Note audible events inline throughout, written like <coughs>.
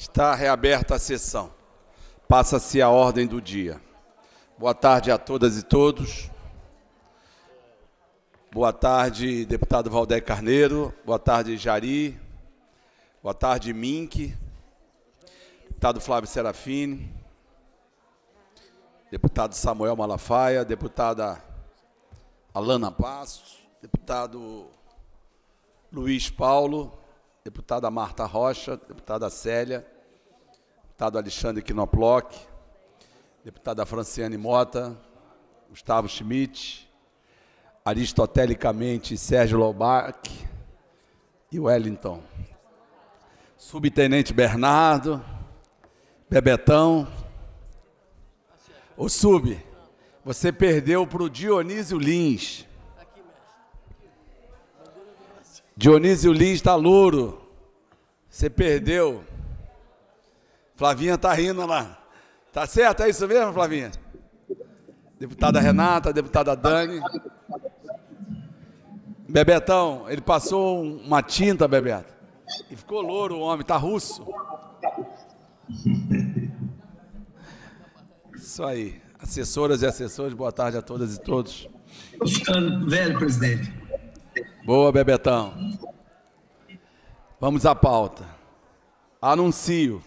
Está reaberta a sessão. Passa-se a ordem do dia. Boa tarde a todas e todos. Boa tarde, deputado Valdé Carneiro. Boa tarde, Jari. Boa tarde, Mink. Deputado Flávio Serafini. Deputado Samuel Malafaia. Deputada Alana Passos. Deputado Luiz Paulo deputada Marta Rocha, deputada Célia, deputado Alexandre Quinoploc, deputada Franciane Mota, Gustavo Schmidt, aristotelicamente Sérgio Lobach e Wellington. Subtenente Bernardo, Bebetão. Ô Sub, você perdeu para o Dionísio Lins. Dionísio Lins tá louro. Você perdeu. Flavinha tá rindo lá. Tá certo? É isso mesmo, Flavinha? Deputada Renata, deputada Dani. Bebetão, ele passou uma tinta, Bebeto. E ficou louro o homem, tá russo. Isso aí. Assessoras e assessores, boa tarde a todas e todos. Estou ficando velho, presidente. Boa, Bebetão. Vamos à pauta. Anuncio,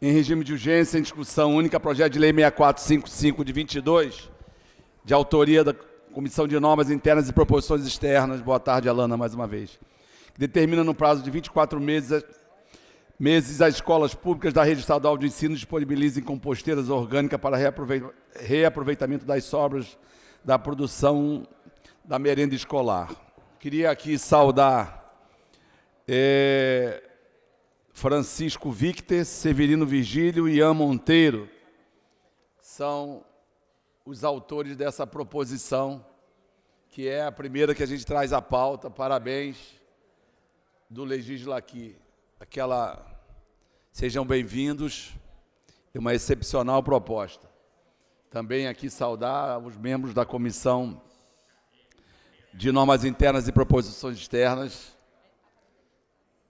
em regime de urgência, em discussão única, projeto de lei 6455 de 22, de autoria da Comissão de Normas Internas e Proposições Externas. Boa tarde, Alana, mais uma vez. determina no prazo de 24 meses, meses as escolas públicas da rede estadual de ensino disponibilizem composteiras orgânicas para reaproveitamento das sobras da produção da merenda escolar. Queria aqui saudar é, Francisco Victor, Severino Virgílio e Ian Monteiro. São os autores dessa proposição, que é a primeira que a gente traz à pauta. Parabéns do Legislaqui. Aquela. Sejam bem-vindos. É uma excepcional proposta. Também aqui saudar os membros da comissão de normas internas e proposições externas.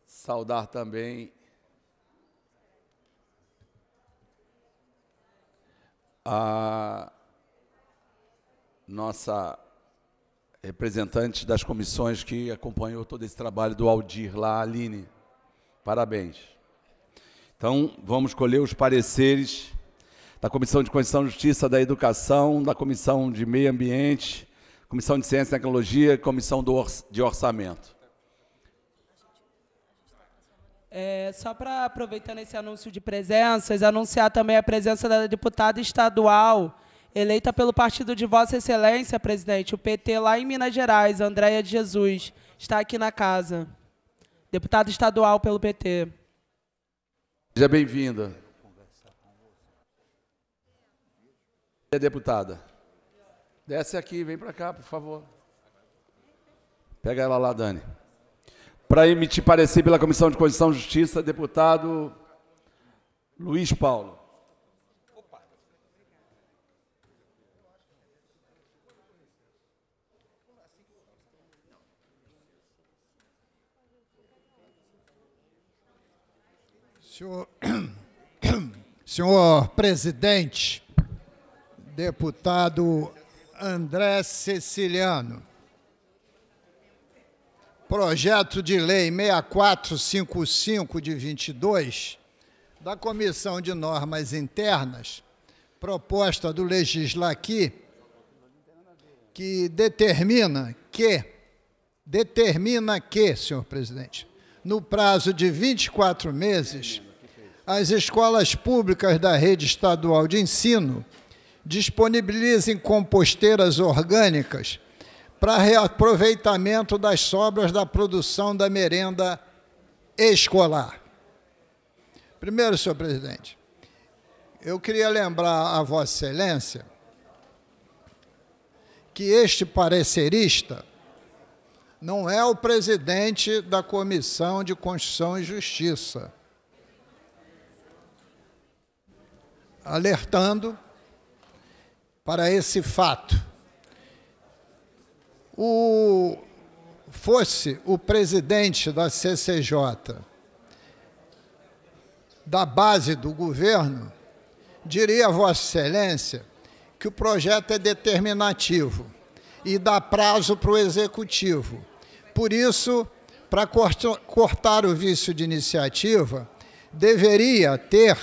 Saudar também a nossa representante das comissões que acompanhou todo esse trabalho do Aldir lá, Aline. Parabéns. Então, vamos colher os pareceres da Comissão de Constituição e Justiça da Educação, da Comissão de Meio Ambiente, Comissão de Ciência e Tecnologia, Comissão do de Orçamento. É, só para, aproveitando esse anúncio de presenças, anunciar também a presença da deputada estadual, eleita pelo partido de Vossa Excelência, presidente, o PT lá em Minas Gerais, Andréia de Jesus, está aqui na casa. Deputada estadual pelo PT. Seja bem-vinda. Deputada. Desce aqui, vem para cá, por favor. Pega ela lá, Dani. Para emitir parecer pela Comissão de Constituição e Justiça, deputado Luiz Paulo. Senhor, <coughs> senhor presidente, deputado André Ceciliano. Projeto de Lei 6455 de 22, da Comissão de Normas Internas, proposta do Legislaqui, que determina que, determina que, senhor presidente, no prazo de 24 meses, as escolas públicas da rede estadual de ensino disponibilizem composteiras orgânicas para reaproveitamento das sobras da produção da merenda escolar. Primeiro, senhor presidente, eu queria lembrar a Vossa Excelência que este parecerista não é o presidente da Comissão de Constituição e Justiça. Alertando para esse fato. O, fosse o presidente da CCJ da base do governo, diria a Vossa Excelência que o projeto é determinativo e dá prazo para o executivo. Por isso, para cortar o vício de iniciativa, deveria ter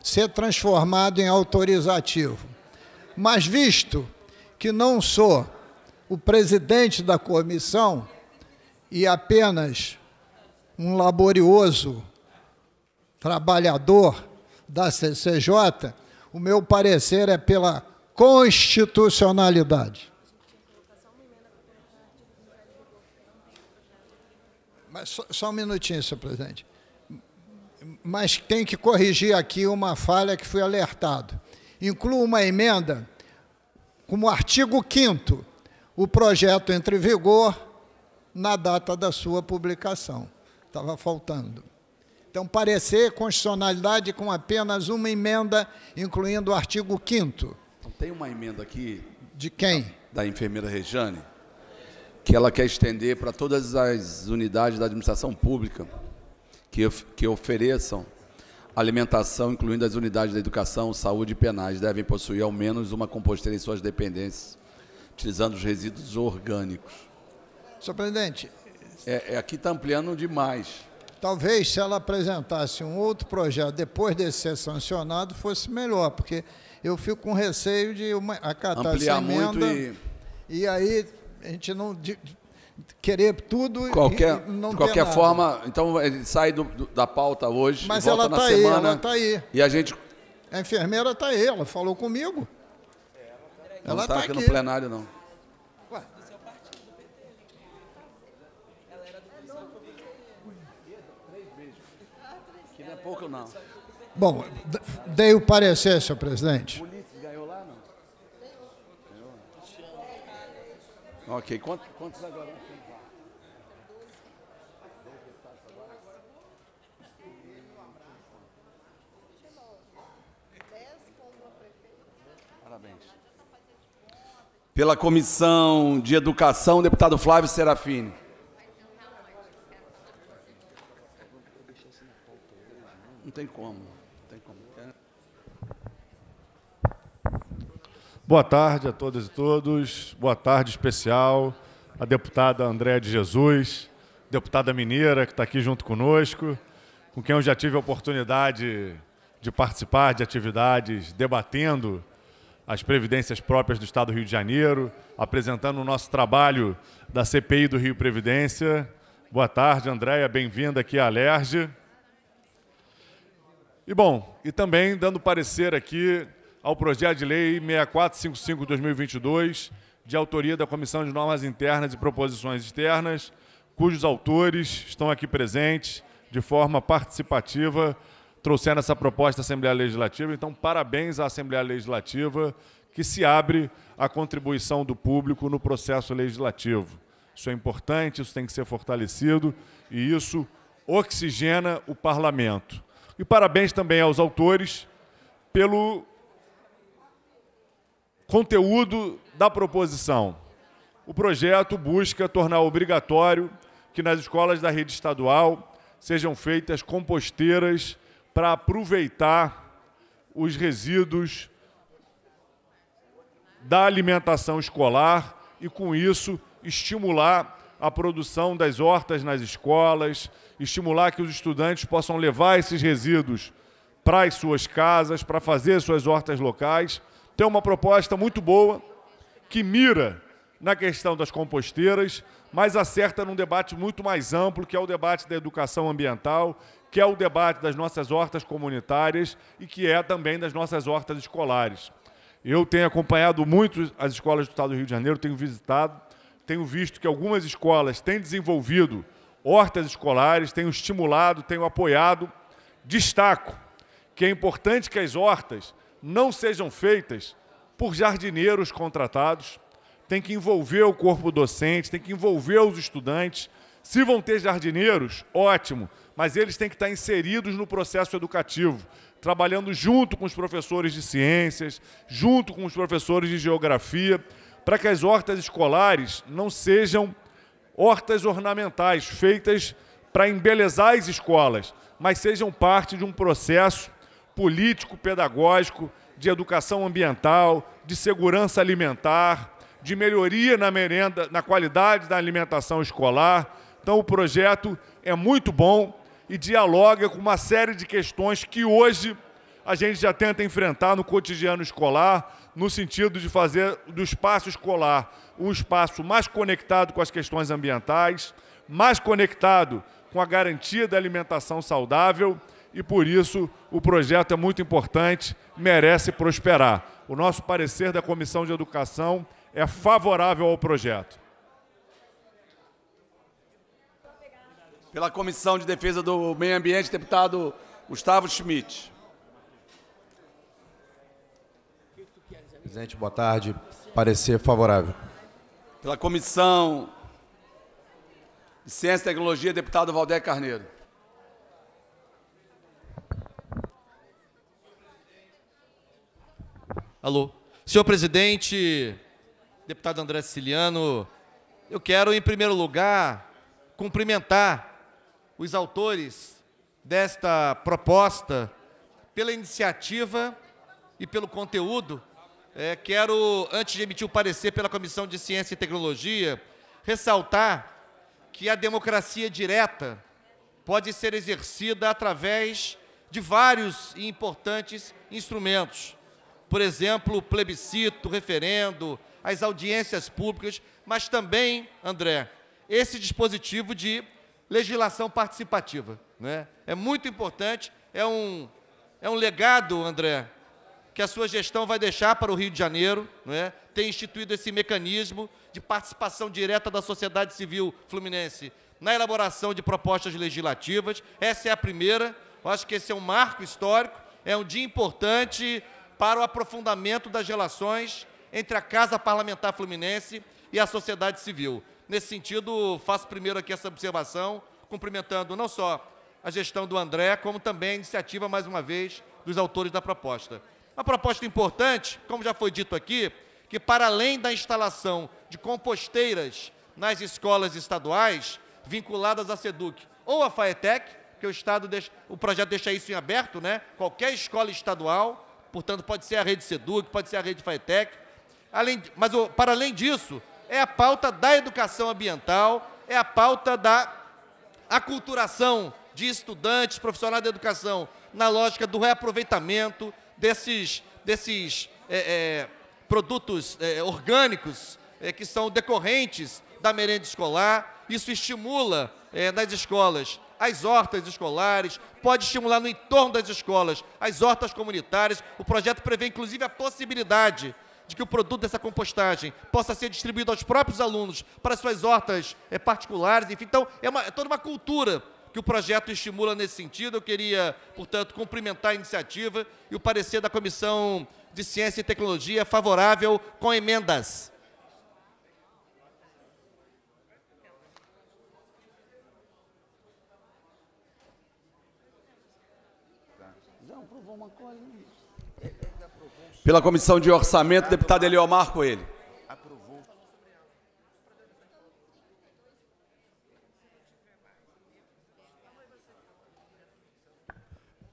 ser transformado em autorizativo. Mas visto que não sou o presidente da comissão e apenas um laborioso trabalhador da CCJ, o meu parecer é pela constitucionalidade. Mas só, só um minutinho, senhor presidente. Mas tem que corrigir aqui uma falha que fui alertado incluo uma emenda como artigo 5 o projeto entre em vigor na data da sua publicação. Estava faltando. Então, parecer constitucionalidade com apenas uma emenda, incluindo o artigo 5 então, Tem uma emenda aqui... De quem? Da, da enfermeira Rejane, que ela quer estender para todas as unidades da administração pública que, que ofereçam alimentação, incluindo as unidades da educação, saúde e penais, devem possuir ao menos uma composteira em suas dependências, utilizando os resíduos orgânicos. Senhor presidente. É, é aqui está ampliando demais. Talvez se ela apresentasse um outro projeto depois de ser sancionado, fosse melhor, porque eu fico com receio de uma, acatar Ampliar essa emenda. Muito e... e aí a gente não querer tudo qualquer, e não qualquer forma, então ele sai do, do, da pauta hoje, Mas volta ela na semana. Tá aí, ela tá aí. E a gente a enfermeira tá aí, ela falou comigo. ela está tá aqui, aqui no plenário não. Ué. Que não é pouco não. Bom, dei o parecer, senhor presidente. Ok, quantos, quantos agora? Pela Comissão de Educação, deputado Flávio Serafini. Não tem como. Boa tarde a todas e todos. Boa tarde especial à deputada Andréa de Jesus, deputada mineira que está aqui junto conosco, com quem eu já tive a oportunidade de participar de atividades debatendo as previdências próprias do Estado do Rio de Janeiro, apresentando o nosso trabalho da CPI do Rio Previdência. Boa tarde, Andréia, bem-vinda aqui à Alerj. E bom, e também dando parecer aqui ao projeto de lei 6455/2022, de autoria da Comissão de Normas Internas e Proposições Externas, cujos autores estão aqui presentes de forma participativa trouxeram essa proposta à Assembleia Legislativa. Então, parabéns à Assembleia Legislativa que se abre à contribuição do público no processo legislativo. Isso é importante, isso tem que ser fortalecido e isso oxigena o parlamento. E parabéns também aos autores pelo conteúdo da proposição. O projeto busca tornar obrigatório que nas escolas da rede estadual sejam feitas composteiras para aproveitar os resíduos da alimentação escolar e, com isso, estimular a produção das hortas nas escolas, estimular que os estudantes possam levar esses resíduos para as suas casas, para fazer suas hortas locais. Tem uma proposta muito boa que mira na questão das composteiras, mas acerta num debate muito mais amplo, que é o debate da educação ambiental que é o debate das nossas hortas comunitárias e que é também das nossas hortas escolares. Eu tenho acompanhado muito as escolas do Estado do Rio de Janeiro, tenho visitado, tenho visto que algumas escolas têm desenvolvido hortas escolares, tenho estimulado, tenho apoiado. Destaco que é importante que as hortas não sejam feitas por jardineiros contratados, tem que envolver o corpo docente, tem que envolver os estudantes. Se vão ter jardineiros, ótimo mas eles têm que estar inseridos no processo educativo, trabalhando junto com os professores de ciências, junto com os professores de geografia, para que as hortas escolares não sejam hortas ornamentais feitas para embelezar as escolas, mas sejam parte de um processo político, pedagógico, de educação ambiental, de segurança alimentar, de melhoria na merenda, na qualidade da alimentação escolar. Então o projeto é muito bom e dialoga com uma série de questões que hoje a gente já tenta enfrentar no cotidiano escolar, no sentido de fazer do espaço escolar um espaço mais conectado com as questões ambientais, mais conectado com a garantia da alimentação saudável e, por isso, o projeto é muito importante, merece prosperar. O nosso parecer da Comissão de Educação é favorável ao projeto. Pela Comissão de Defesa do Meio Ambiente, deputado Gustavo Schmidt. Presidente, boa tarde. Parecer favorável. Pela Comissão de Ciência e Tecnologia, deputado Valdé Carneiro. Alô. Senhor presidente, deputado André Siciliano, eu quero, em primeiro lugar, cumprimentar os autores desta proposta pela iniciativa e pelo conteúdo. É, quero, antes de emitir o parecer pela Comissão de Ciência e Tecnologia, ressaltar que a democracia direta pode ser exercida através de vários e importantes instrumentos. Por exemplo, plebiscito, referendo, as audiências públicas, mas também, André, esse dispositivo de legislação participativa. Né? É muito importante, é um, é um legado, André, que a sua gestão vai deixar para o Rio de Janeiro, né? tem instituído esse mecanismo de participação direta da sociedade civil fluminense na elaboração de propostas legislativas. Essa é a primeira. Eu acho que esse é um marco histórico, é um dia importante para o aprofundamento das relações entre a Casa Parlamentar Fluminense e a sociedade civil. Nesse sentido, faço primeiro aqui essa observação, cumprimentando não só a gestão do André, como também a iniciativa, mais uma vez, dos autores da proposta. Uma proposta importante, como já foi dito aqui, que para além da instalação de composteiras nas escolas estaduais vinculadas à SEDUC ou à FAETEC, que é o Estado deixa, o projeto deixa isso em aberto, né? Qualquer escola estadual, portanto, pode ser a rede SEDUC, pode ser a rede FAETEC. Além, mas para além disso, é a pauta da educação ambiental, é a pauta da aculturação de estudantes, profissionais da educação, na lógica do reaproveitamento desses, desses é, é, produtos é, orgânicos é, que são decorrentes da merenda escolar. Isso estimula é, nas escolas as hortas escolares, pode estimular no entorno das escolas as hortas comunitárias. O projeto prevê, inclusive, a possibilidade de que o produto dessa compostagem possa ser distribuído aos próprios alunos para suas hortas é, particulares, enfim. Então, é, uma, é toda uma cultura que o projeto estimula nesse sentido. Eu queria, portanto, cumprimentar a iniciativa e o parecer da Comissão de Ciência e Tecnologia favorável com emendas. Não, provou uma coisa. Pela Comissão de Orçamento, deputado Eliomar Coelho.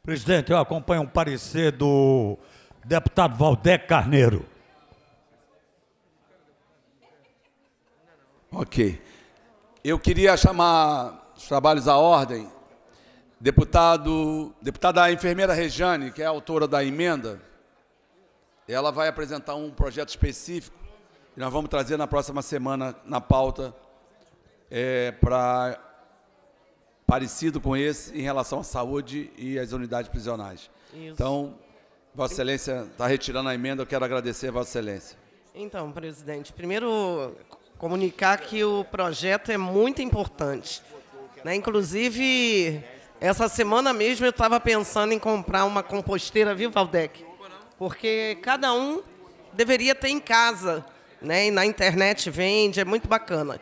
Presidente, eu acompanho um parecer do deputado Valdec Carneiro. Ok. Eu queria chamar os trabalhos à ordem Deputado, deputada enfermeira Rejane, que é autora da emenda, ela vai apresentar um projeto específico que nós vamos trazer na próxima semana na pauta é, para parecido com esse em relação à saúde e às unidades prisionais. Isso. Então, Vossa Excelência está retirando a emenda, eu quero agradecer a Vossa Excelência. Então, presidente, primeiro comunicar que o projeto é muito importante. Né? Inclusive, essa semana mesmo eu estava pensando em comprar uma composteira, viu, Valdec? Porque cada um deveria ter em casa, né? E na internet vende, é muito bacana.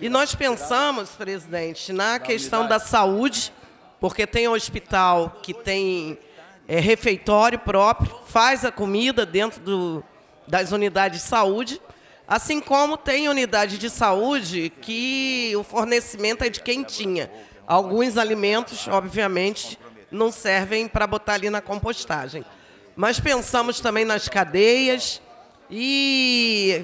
E nós pensamos, presidente, na questão da saúde, porque tem hospital que tem é, refeitório próprio, faz a comida dentro do, das unidades de saúde, assim como tem unidade de saúde que o fornecimento é de quentinha. tinha. Alguns alimentos, obviamente, não servem para botar ali na compostagem. Mas pensamos também nas cadeias e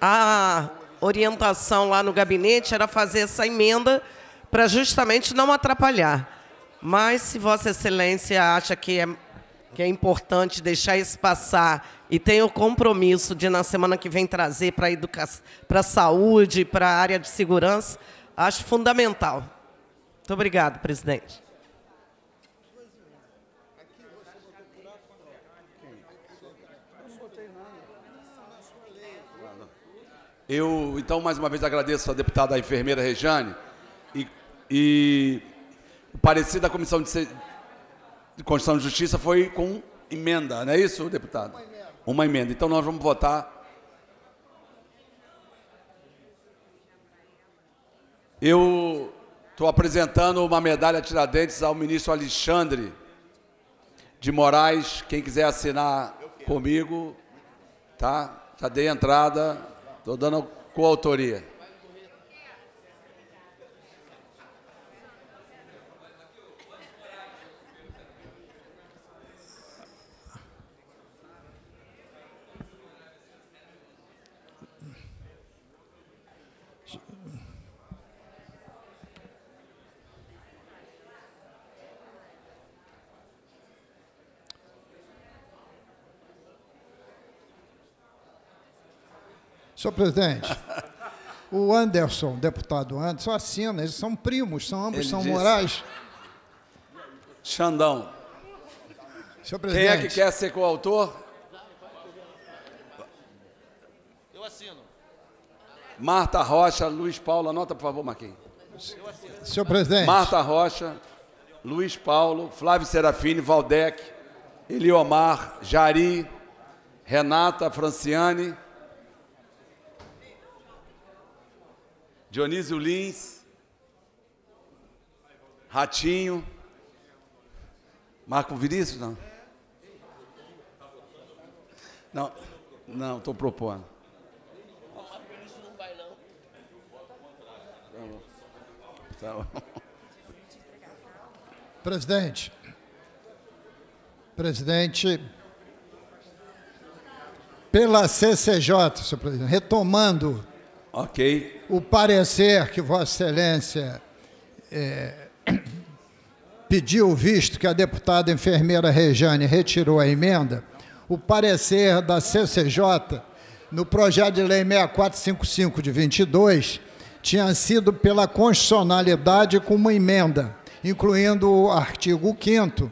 a orientação lá no gabinete era fazer essa emenda para justamente não atrapalhar. Mas se Vossa Excelência acha que é, que é importante deixar isso passar e tem o compromisso de, na semana que vem, trazer para a saúde, para a área de segurança, acho fundamental. Muito obrigado, presidente. Eu, então, mais uma vez agradeço a deputada enfermeira Rejane e, o parecer da Comissão de, de Constituição e Justiça foi com emenda, não é isso, deputado? Uma emenda. Uma emenda. Então, nós vamos votar. Eu Estou apresentando uma medalha Tiradentes ao ministro Alexandre de Moraes. Quem quiser assinar comigo, tá? Já dei entrada, estou dando coautoria. Senhor presidente, o Anderson, deputado Anderson, assina, eles são primos, são ambos Ele são disse. Moraes. Xandão. Senhor presidente. Quem é que quer ser coautor? Eu assino. Marta Rocha, Luiz Paulo, anota por favor, Marquinhos. Senhor presidente. Marta Rocha, Luiz Paulo, Flávio Serafini, Valdec, Eliomar, Jari, Renata, Franciane. Dionísio Lins, Ratinho, Marco Vinícius, não? Não, não, estou propondo. Tá presidente, presidente, pela CCJ, senhor presidente, retomando Ok. O parecer que Vossa Excelência é, <coughs> pediu, visto que a deputada enfermeira Rejane retirou a emenda, o parecer da CCJ no projeto de lei 6455 de 22 tinha sido pela constitucionalidade com uma emenda, incluindo o artigo 5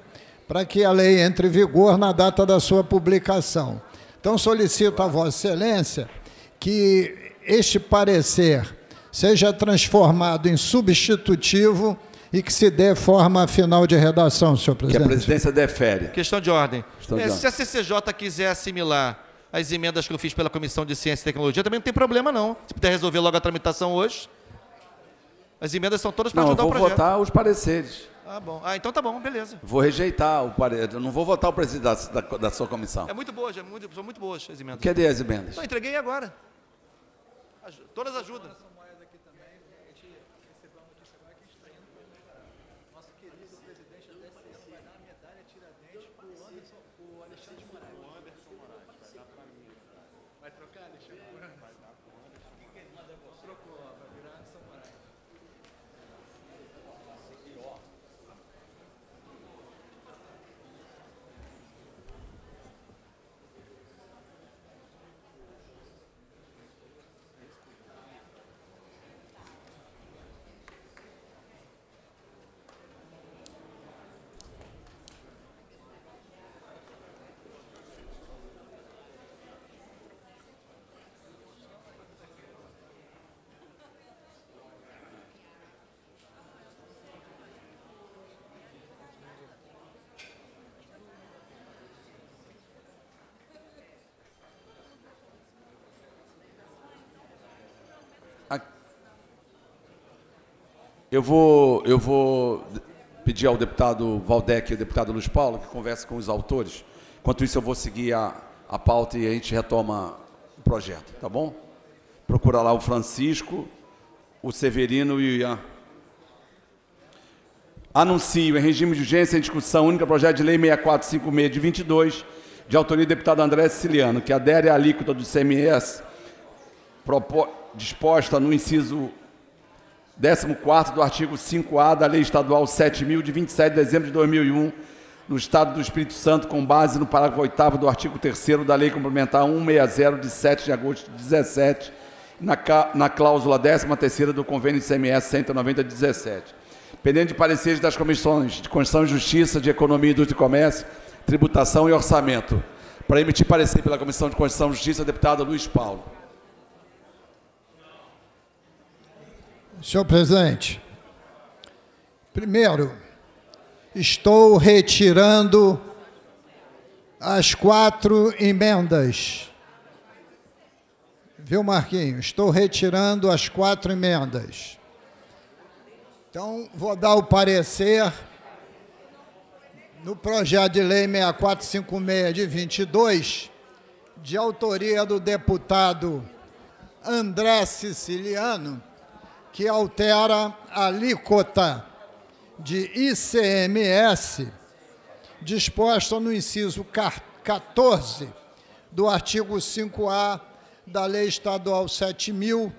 para que a lei entre em vigor na data da sua publicação. Então solicito a Vossa Excelência que este parecer seja transformado em substitutivo e que se dê forma final de redação, senhor presidente. Que a presidência defere. Questão de ordem. Questão de ordem. É, se a CCJ quiser assimilar as emendas que eu fiz pela Comissão de Ciência e Tecnologia, também não tem problema, não. Se puder resolver logo a tramitação hoje. As emendas são todas para não, ajudar o projeto. Não, vou votar os pareceres. Ah, bom. Ah, então tá bom, beleza. Vou rejeitar o parecer. Não vou votar o presidente da, da, da, sua comissão. É muito boa, é muito, são muito boas as emendas. Cadê é as emendas? Não, entreguei agora. Todas ajudam. Eu vou, eu vou pedir ao deputado Valdec e ao deputado Luiz Paulo que converse com os autores. Enquanto isso, eu vou seguir a, a pauta e a gente retoma o projeto, tá bom? Procura lá o Francisco, o Severino e o Ian. Anuncio em regime de urgência em discussão única projeto de lei 6456 de 22, de autoria do deputado André Siciliano, que adere à alíquota do CMS disposta no inciso 14 do artigo 5A da Lei Estadual 7.000, de 27 de dezembro de 2001, no Estado do Espírito Santo, com base no parágrafo 8 do artigo 3 da Lei Complementar 160, de 7 de agosto de 17, na, na cláusula 13 do Convênio ICMS 190, de 17. Pendente de pareceres das comissões de Constituição e Justiça, de Economia, Indústria e Comércio, Tributação e Orçamento. Para emitir parecer pela Comissão de Constituição e Justiça, deputada Luiz Paulo. Senhor presidente, primeiro, estou retirando as quatro emendas. Viu, Marquinho? Estou retirando as quatro emendas. Então, vou dar o parecer no projeto de lei 6456 de 22, de autoria do deputado André Siciliano que altera a alíquota de ICMS disposta no inciso 14 do artigo 5A da Lei Estadual 7000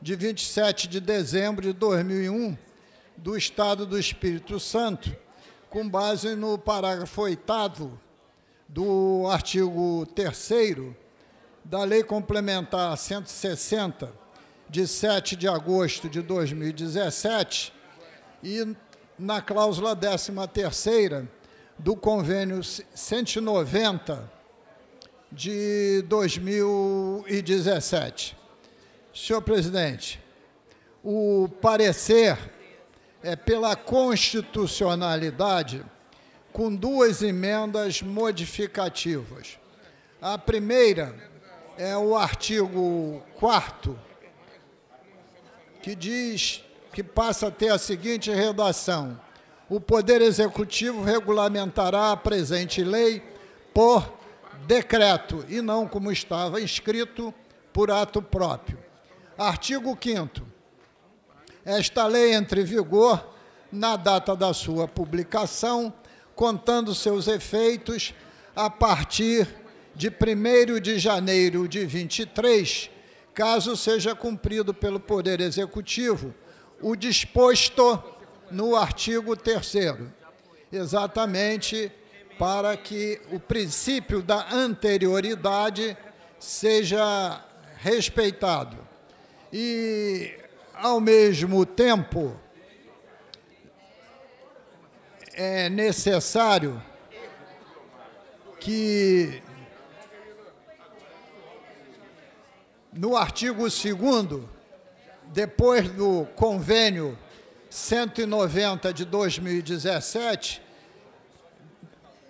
de 27 de dezembro de 2001 do Estado do Espírito Santo, com base no parágrafo 8 do artigo 3 da Lei Complementar 160 de 7 de agosto de 2017 e na cláusula 13ª do convênio 190 de 2017. Senhor presidente, o parecer é pela constitucionalidade com duas emendas modificativas. A primeira é o artigo 4 que diz que passa a ter a seguinte redação: O Poder Executivo regulamentará a presente lei por decreto e não como estava inscrito por ato próprio. Artigo 5 Esta lei entre em vigor na data da sua publicação, contando seus efeitos a partir de 1 de janeiro de 23 caso seja cumprido pelo Poder Executivo o disposto no artigo 3 exatamente para que o princípio da anterioridade seja respeitado. E, ao mesmo tempo, é necessário que no artigo 2 depois do convênio 190 de 2017,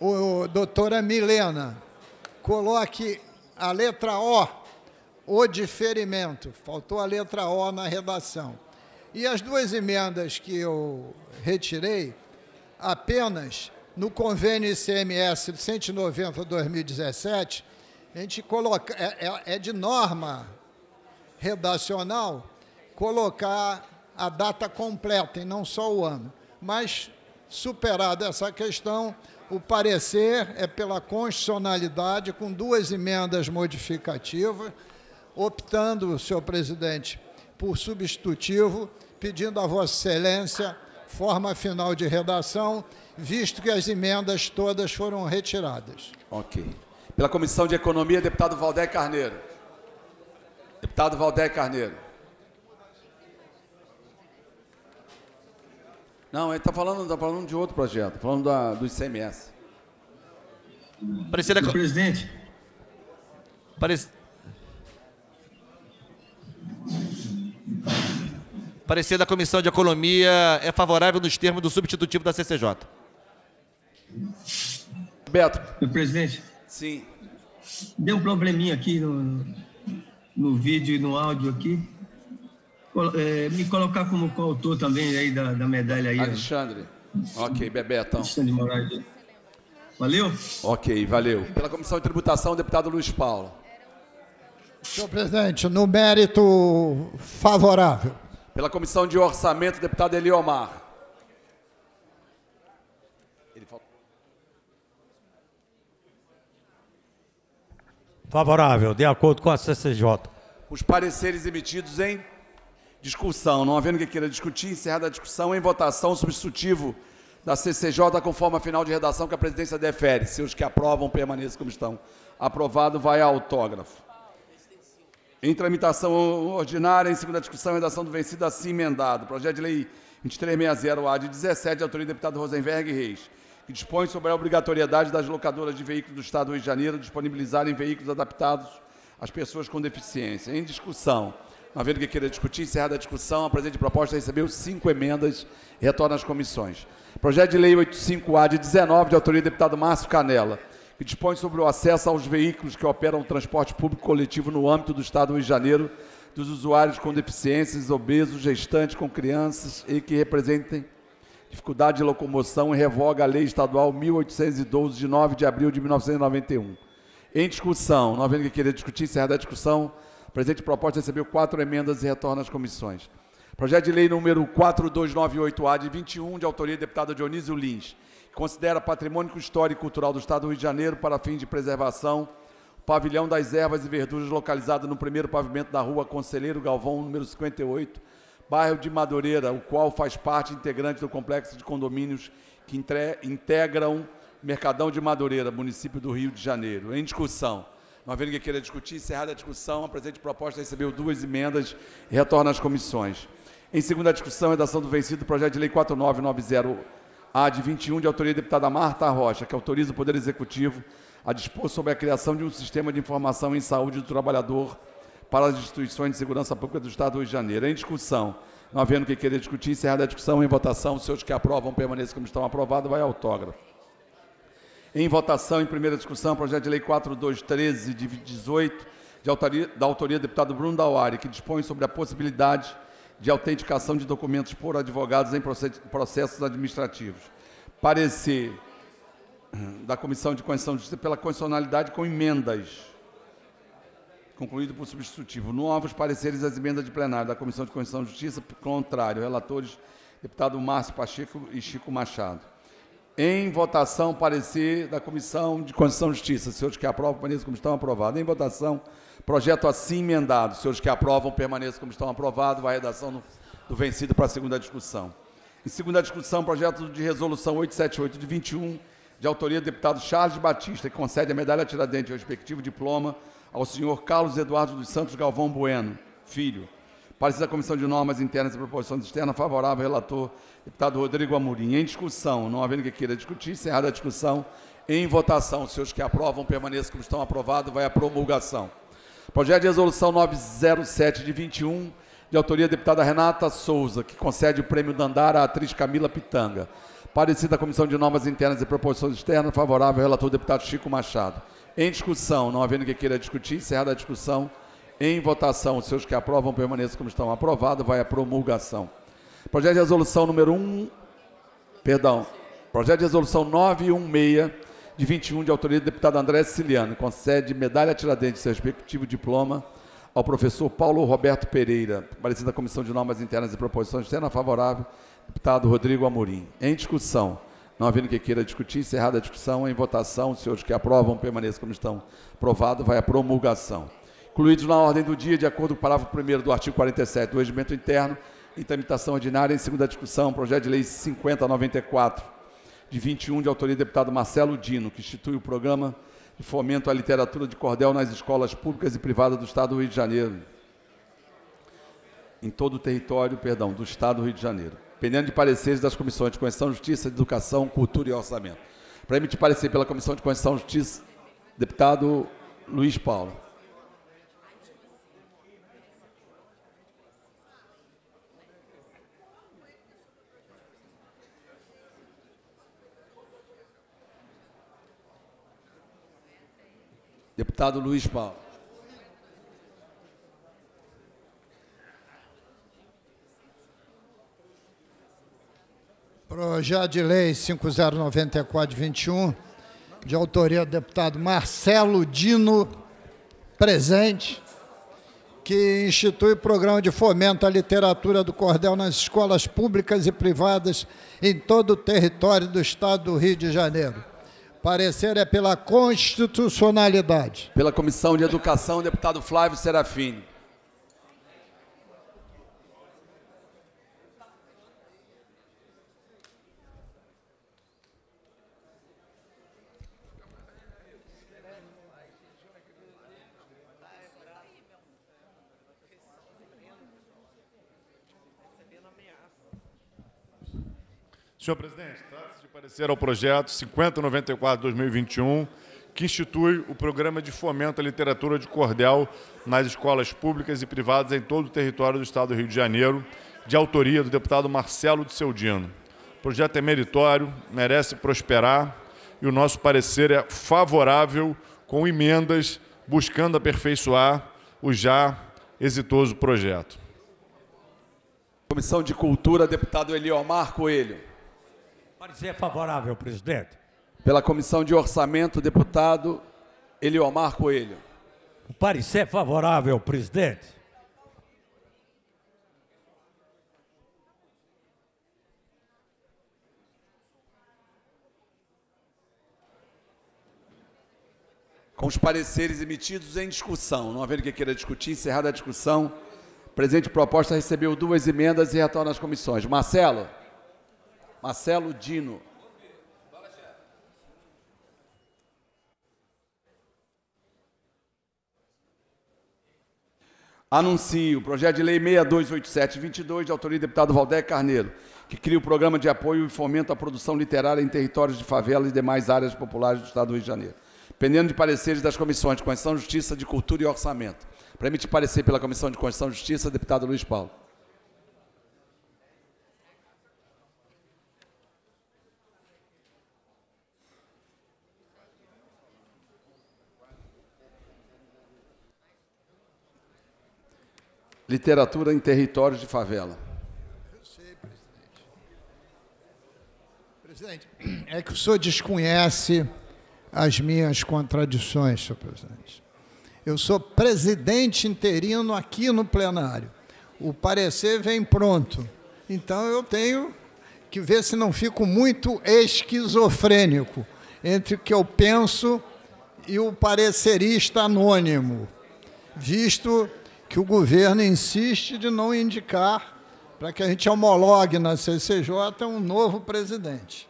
o doutora Milena coloque a letra O, o diferimento. Faltou a letra O na redação. E as duas emendas que eu retirei, apenas no convênio ICMS 190 de 2017, a gente coloca, é, é, é de norma redacional colocar a data completa e não só o ano. Mas, superada essa questão, o parecer é pela constitucionalidade, com duas emendas modificativas, optando, senhor presidente, por substitutivo, pedindo a Vossa Excelência forma final de redação, visto que as emendas todas foram retiradas. Ok. Pela Comissão de Economia, deputado Valdé Carneiro. Deputado Valdé Carneiro. Não, ele está falando, tá falando de outro projeto, tá falando da, do ICMS. Parecer da... Presidente. Parecer da Comissão de Economia é favorável nos termos do substitutivo da CCJ. Beto. Presidente, Sim. Deu um probleminha aqui no, no vídeo e no áudio aqui. É, me colocar como coautor também aí da, da medalha aí. Alexandre. Ó. Ok, Bebetão. Alexandre Moraes. Valeu? Ok, valeu. Pela Comissão de Tributação, deputado Luiz Paulo. Senhor presidente, no mérito favorável. Pela Comissão de Orçamento, deputado Eliomar. Favorável, de acordo com a CCJ. Os pareceres emitidos em discussão, não havendo que queira discutir, encerrada a discussão em votação substitutivo da CCJ conforme a final de redação que a presidência defere. Se os que aprovam permaneçam como estão. Aprovado, vai a autógrafo. Em tramitação ordinária, em segunda discussão, redação do vencido assim emendado. Projeto de lei 2360-A de 17, de autoria do deputado Rosenberg Reis que dispõe sobre a obrigatoriedade das locadoras de veículos do Estado do Rio de Janeiro disponibilizarem veículos adaptados às pessoas com deficiência. Em discussão, não havendo que queira discutir, encerrada a discussão, a presente proposta recebeu cinco emendas e retorna às comissões. Projeto de Lei 85A de 19, de autoria do deputado Márcio Canela, que dispõe sobre o acesso aos veículos que operam o transporte público coletivo no âmbito do Estado do Rio de Janeiro dos usuários com deficiências, obesos, gestantes com crianças e que representem dificuldade de locomoção e revoga a Lei Estadual 1812, de 9 de abril de 1991. Em discussão, não havendo que querer discutir, encerrada a discussão, o presente proposta recebeu quatro emendas e retorna às comissões. Projeto de lei número 4298-A, de 21, de autoria do deputado Dionísio Lins, que considera patrimônio histórico e cultural do Estado do Rio de Janeiro para fim de preservação o pavilhão das ervas e verduras localizado no primeiro pavimento da rua Conselheiro Galvão, número 58, bairro de Madureira, o qual faz parte integrante do complexo de condomínios que entre, integram Mercadão de Madureira, município do Rio de Janeiro. Em discussão. Não havendo ninguém queira discutir, encerrada a discussão, a presente proposta recebeu duas emendas e retorna às comissões. Em segunda discussão, redação do vencido do projeto de lei 4990-A de 21, de autoria da deputada Marta Rocha, que autoriza o Poder Executivo a dispor sobre a criação de um sistema de informação em saúde do trabalhador para as instituições de segurança pública do Estado do Rio de Janeiro. Em discussão, não havendo o que querer discutir, encerrada a discussão, em votação, os senhores que aprovam permaneçam como estão aprovados, vai autógrafo. Em votação, em primeira discussão, projeto de lei 4213 de 18, de autoria, da autoria do deputado Bruno Dauari, que dispõe sobre a possibilidade de autenticação de documentos por advogados em processos administrativos. Parecer da Comissão de Constituição de Justiça pela constitucionalidade com emendas concluído por substitutivo. novos pareceres às emendas de plenário da Comissão de Constituição e Justiça, contrário, relatores, deputado Márcio Pacheco e Chico Machado. Em votação, parecer da Comissão de Constituição e Justiça. Senhores que aprovam, permaneçam como estão aprovados. Em votação, projeto assim emendado. Senhores que aprovam, permaneçam como estão aprovados. Vai a redação do, do vencido para a segunda discussão. Em segunda discussão, projeto de resolução 878 de 21, de autoria do deputado Charles Batista, que concede a medalha Tiradentes ao respectivo diploma ao senhor Carlos Eduardo dos Santos Galvão Bueno, filho. Parecer da Comissão de Normas Internas e Proporções Externas, favorável, relator, deputado Rodrigo Amorim. Em discussão, não havendo que queira discutir, encerrada a discussão, em votação. Os senhores que aprovam, permaneçam como estão aprovados, vai à promulgação. Projeto de resolução 907 de 21, de autoria da deputada Renata Souza, que concede o prêmio Dandara à atriz Camila Pitanga. Parecer da Comissão de Normas Internas e Proporções Externas, favorável, relator, deputado Chico Machado em discussão. Não havendo que queira discutir, encerrada a discussão em votação. Os seus que aprovam permaneçam como estão. Aprovado, vai à promulgação. Projeto de resolução número 1, perdão, projeto de resolução 916, de 21, de autoria do deputado André Siciliano, concede medalha Tiradentes e seu respectivo diploma ao professor Paulo Roberto Pereira, parecida da Comissão de Normas Internas e Proposições Externa, favorável, deputado Rodrigo Amorim. Em discussão. Não havendo que queira discutir, encerrada a discussão, em votação, os senhores que aprovam, permaneçam como estão. Aprovado, vai à promulgação. Incluídos na ordem do dia, de acordo com o parágrafo 1 do artigo 47 do Regimento Interno, em tramitação ordinária, em segunda discussão, projeto de lei 5094, de 21, de autoria do deputado Marcelo Dino, que institui o programa de fomento à literatura de cordel nas escolas públicas e privadas do Estado do Rio de Janeiro. Em todo o território, perdão, do Estado do Rio de Janeiro pendendo de pareceres das comissões de Constituição, Justiça, Educação, Cultura e Orçamento. Para emitir parecer pela Comissão de Constituição, e Justiça, deputado Luiz Paulo. Deputado Luiz Paulo. Projeto de Lei 5094-21, de autoria do deputado Marcelo Dino, presente, que institui o Programa de Fomento à Literatura do Cordel nas escolas públicas e privadas em todo o território do Estado do Rio de Janeiro. Parecer é pela constitucionalidade. Pela Comissão de Educação, deputado Flávio Serafini. Senhor presidente, trata-se de parecer ao projeto 5094-2021, que institui o programa de fomento à literatura de cordel nas escolas públicas e privadas em todo o território do Estado do Rio de Janeiro, de autoria do deputado Marcelo de Seudino. O projeto é meritório, merece prosperar e o nosso parecer é favorável com emendas buscando aperfeiçoar o já exitoso projeto. Comissão de Cultura, deputado Eliomar Coelho. Parecer favorável, presidente. Pela Comissão de Orçamento, deputado Eliomar Coelho. O parecer favorável, presidente. Com os pareceres emitidos em discussão, não havendo quem queira discutir, encerrada a discussão, presente proposta recebeu duas emendas e retorna às comissões. Marcelo. Marcelo Dino. Anuncio o projeto de lei 628722, de autoria do deputado Valdécio Carneiro, que cria o programa de apoio e fomenta a produção literária em territórios de favela e demais áreas populares do Estado do Rio de Janeiro. Pendendo de pareceres das comissões de Constituição, Justiça, de Cultura e Orçamento. Para emitir parecer pela Comissão de Constituição e Justiça, deputado Luiz Paulo. Literatura em territórios de favela. Eu sei, presidente. Presidente, é que o senhor desconhece as minhas contradições, senhor presidente. Eu sou presidente interino aqui no plenário. O parecer vem pronto. Então eu tenho que ver se não fico muito esquizofrênico entre o que eu penso e o parecerista anônimo, visto que o governo insiste de não indicar para que a gente homologue na CCJ um novo presidente.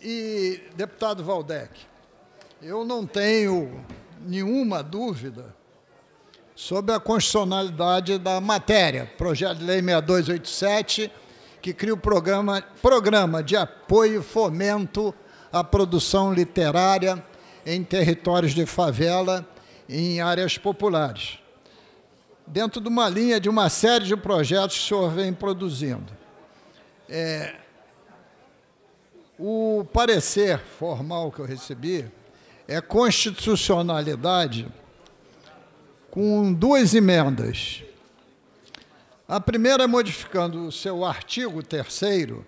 E, deputado Valdec, eu não tenho nenhuma dúvida sobre a constitucionalidade da matéria, projeto de lei 6287, que cria o programa, programa de apoio e fomento à produção literária em territórios de favela e em áreas populares dentro de uma linha de uma série de projetos que o senhor vem produzindo. É, o parecer formal que eu recebi é constitucionalidade com duas emendas. A primeira é modificando o seu artigo terceiro,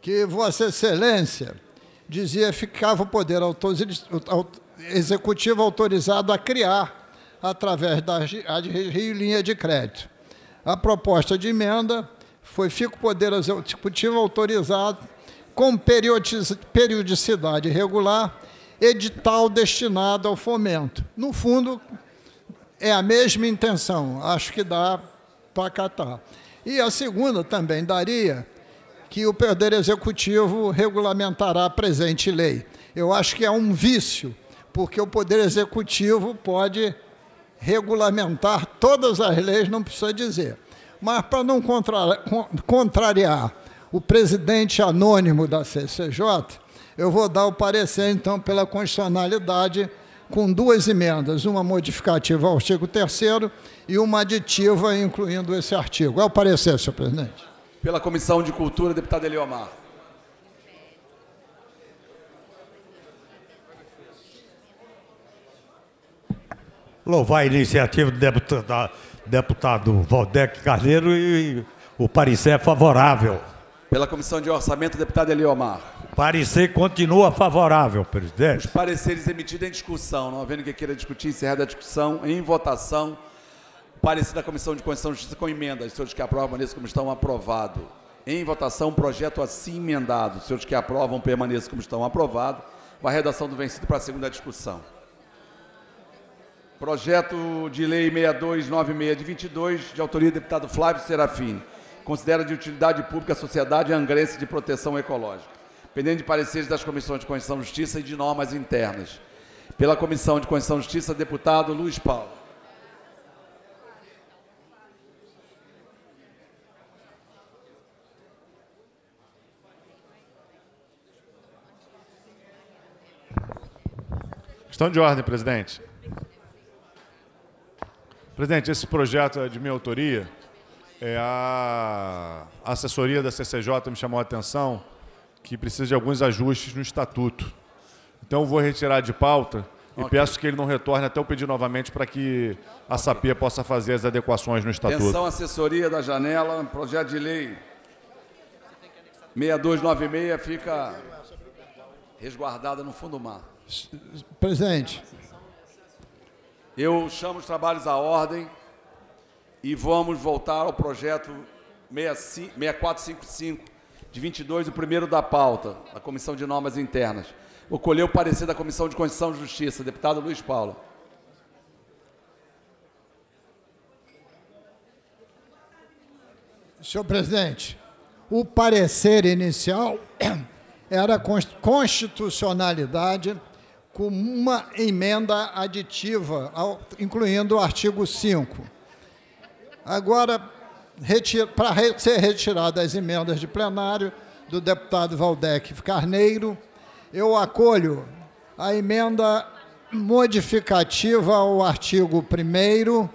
que Vossa Excelência dizia ficava o poder executivo autorizado a criar através da Rio Linha de Crédito. A proposta de emenda foi fica o Poder Executivo autorizado com periodicidade regular edital destinado ao fomento. No fundo, é a mesma intenção, acho que dá para acatar. E a segunda também daria que o Poder Executivo regulamentará a presente lei. Eu acho que é um vício, porque o Poder Executivo pode regulamentar todas as leis, não precisa dizer. Mas para não contrariar o presidente anônimo da CCJ, eu vou dar o parecer, então, pela constitucionalidade, com duas emendas, uma modificativa ao artigo 3 e uma aditiva, incluindo esse artigo. É o parecer, senhor presidente. Pela Comissão de Cultura, deputado Eliomar. louvar a iniciativa do deputado, deputado Valdec Carneiro e o parecer é favorável. Pela Comissão de Orçamento, deputado Eliomar. O parecer continua favorável, presidente. Os pareceres emitidos em discussão, não havendo que queira discutir, encerrada a discussão, em votação, parecer da Comissão de Constituição e Justiça com emendas, senhores que aprovam, permaneçam como estão, aprovado. Em votação, projeto assim emendado, senhores que aprovam, permaneçam como estão, aprovado. Com a redação do vencido para a segunda discussão. Projeto de Lei 6296 de 22, de autoria do deputado Flávio Serafim. Considera de utilidade pública a Sociedade Angrense de Proteção Ecológica, pendente de pareceres das Comissões de Constituição e Justiça e de normas internas. Pela Comissão de Constituição e Justiça, deputado Luiz Paulo. Questão de ordem, presidente. Presidente, esse projeto é de minha autoria. É, a assessoria da CCJ me chamou a atenção que precisa de alguns ajustes no estatuto. Então, eu vou retirar de pauta e okay. peço que ele não retorne até eu pedir novamente para que a SAPIA possa fazer as adequações no estatuto. Atenção, assessoria da janela, projeto de lei 6296 fica resguardada no fundo do mar. Presidente, eu chamo os trabalhos à ordem e vamos voltar ao projeto 6455 de 22, o primeiro da pauta, da Comissão de Normas Internas. Vou colher o parecer da Comissão de Constituição e Justiça, deputado Luiz Paulo. Senhor presidente, o parecer inicial <clears throat> era constitucionalidade com uma emenda aditiva, ao, incluindo o artigo 5. Agora, para re, ser retiradas as emendas de plenário do deputado Valdec Carneiro, eu acolho a emenda modificativa ao artigo 1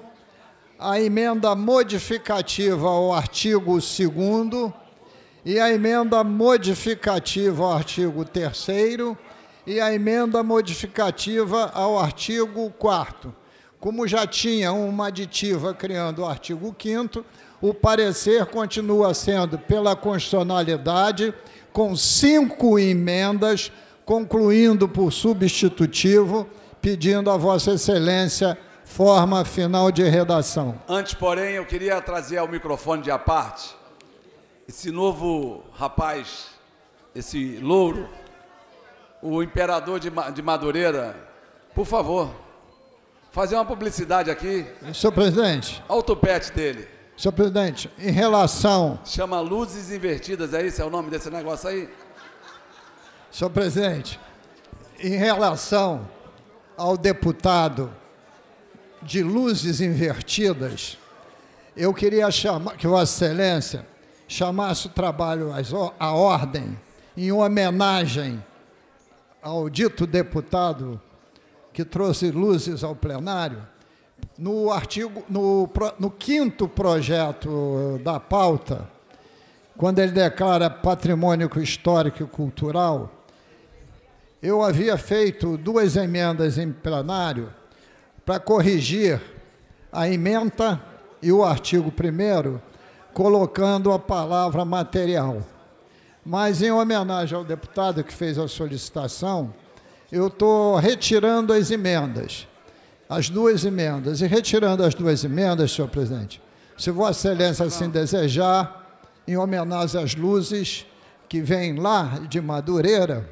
a emenda modificativa ao artigo 2 e a emenda modificativa ao artigo 3 e a emenda modificativa ao artigo 4 Como já tinha uma aditiva criando o artigo 5 o parecer continua sendo pela constitucionalidade, com cinco emendas, concluindo por substitutivo, pedindo a Vossa Excelência forma final de redação. Antes, porém, eu queria trazer ao microfone de à parte esse novo rapaz, esse louro o imperador de, de Madureira, por favor, fazer uma publicidade aqui. Senhor presidente. Olha o tupete dele. Senhor presidente, em relação. Chama Luzes Invertidas, é isso? É o nome desse negócio aí? Senhor presidente, em relação ao deputado de Luzes Invertidas, eu queria chamar, que Vossa Excelência chamasse o trabalho à ordem em homenagem ao dito deputado que trouxe luzes ao plenário, no artigo, no, no quinto projeto eh, da pauta, quando ele declara patrimônio histórico e cultural, eu havia feito duas emendas em plenário para corrigir a emenda e o artigo primeiro, colocando a palavra material. Mas em homenagem ao deputado que fez a solicitação, eu estou retirando as emendas, as duas emendas. E retirando as duas emendas, senhor presidente, se Vossa Excelência assim desejar, em homenagem às luzes que vêm lá de Madureira,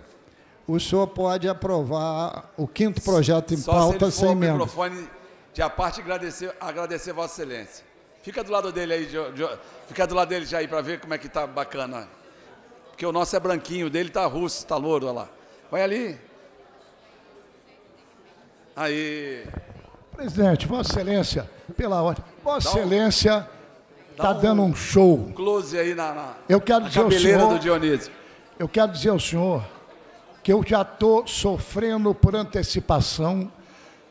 o senhor pode aprovar o quinto projeto em Só pauta se ele for sem emendas. microfone de a parte agradecer, agradecer Vossa Excelência. Fica do lado dele aí, fica do lado dele já aí para ver como é que está bacana. Porque o nosso é branquinho, o dele tá russo, tá louro, olha lá. vai ali. Aí. Presidente, Vossa Excelência, pela ordem. Vossa um- Excelência está Dá tá um- dando um show. Close aí na, na, Eu quero na dizer ao cabeleira senhor- do Dionísio. Eu quero dizer ao senhor que eu já estou sofrendo por antecipação,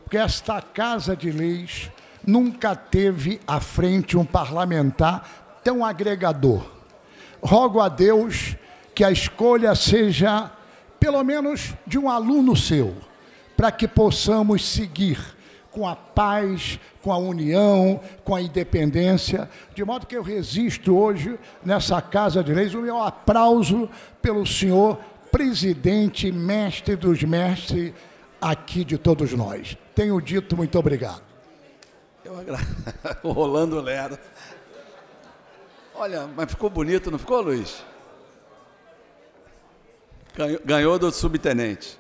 porque esta Casa de Leis nunca teve à frente um parlamentar tão agregador. Rogo a Deus que a escolha seja, pelo menos, de um aluno seu, para que possamos seguir com a paz, com a união, com a independência, de modo que eu resisto hoje nessa Casa de Leis o meu aplauso pelo senhor presidente, mestre dos mestres aqui de todos nós. Tenho dito muito obrigado. Eu agradeço. <laughs> Rolando Lero. Olha, mas ficou bonito, não ficou, Luiz? Ganhou do subtenente.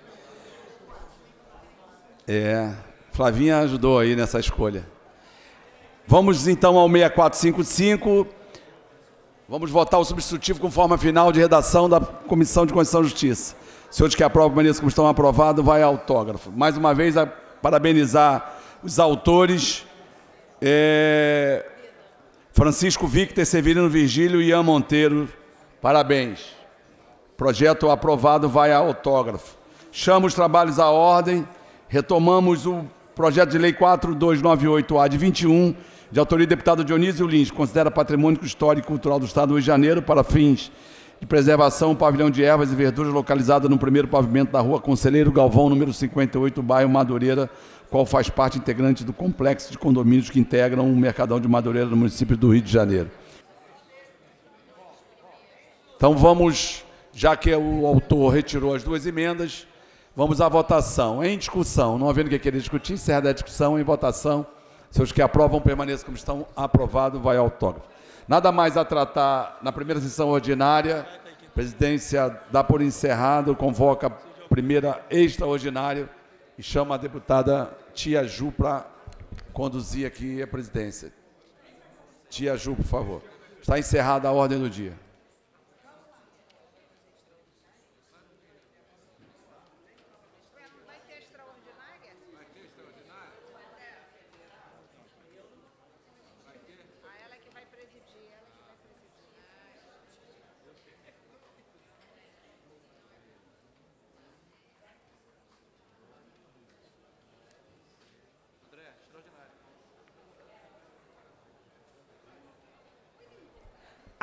É, Flavinha ajudou aí nessa escolha. Vamos então ao 6455. Vamos votar o substitutivo com forma final de redação da Comissão de Constituição e Justiça. Senhores que aprovam, ministros como estão aprovados, vai autógrafo. Mais uma vez, a parabenizar os autores. É, Francisco Victor Severino Virgílio e Ian Monteiro, parabéns. Projeto aprovado vai a autógrafo. Chamo os trabalhos à ordem. Retomamos o projeto de lei 4298-A de 21, de autoria do deputado Dionísio Lins, considera patrimônio histórico e cultural do Estado do Rio de Janeiro para fins de preservação o pavilhão de ervas e verduras localizado no primeiro pavimento da rua Conselheiro Galvão, número 58, bairro Madureira, qual faz parte integrante do complexo de condomínios que integram o Mercadão de Madureira no município do Rio de Janeiro. Então vamos já que o autor retirou as duas emendas, vamos à votação. Em discussão, não havendo que querer discutir, encerra a discussão em votação. Se os que aprovam permaneçam como estão, aprovado, vai ao autógrafo. Nada mais a tratar na primeira sessão ordinária. A presidência dá por encerrado, convoca a primeira extraordinária e chama a deputada Tia Ju para conduzir aqui a presidência. Tia Ju, por favor. Está encerrada a ordem do dia.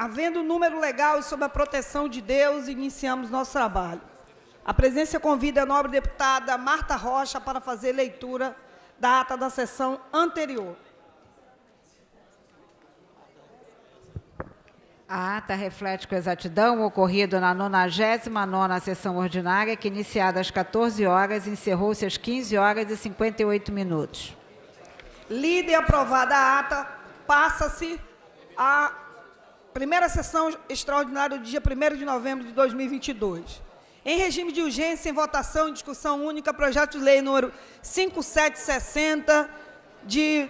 Havendo número legal e sob a proteção de Deus, iniciamos nosso trabalho. A presença convida a nobre deputada Marta Rocha para fazer leitura da ata da sessão anterior. A ata reflete com exatidão o ocorrido na 99ª sessão ordinária, que iniciada às 14 horas encerrou-se às 15 horas e 58 minutos. Lida e aprovada a ata, passa-se a Primeira sessão extraordinária do dia 1 de novembro de 2022. Em regime de urgência, em votação e discussão única, projeto de lei número 5760 de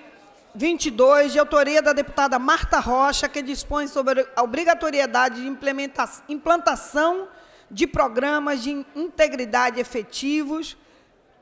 22, de autoria da deputada Marta Rocha, que dispõe sobre a obrigatoriedade de implantação de programas de integridade efetivos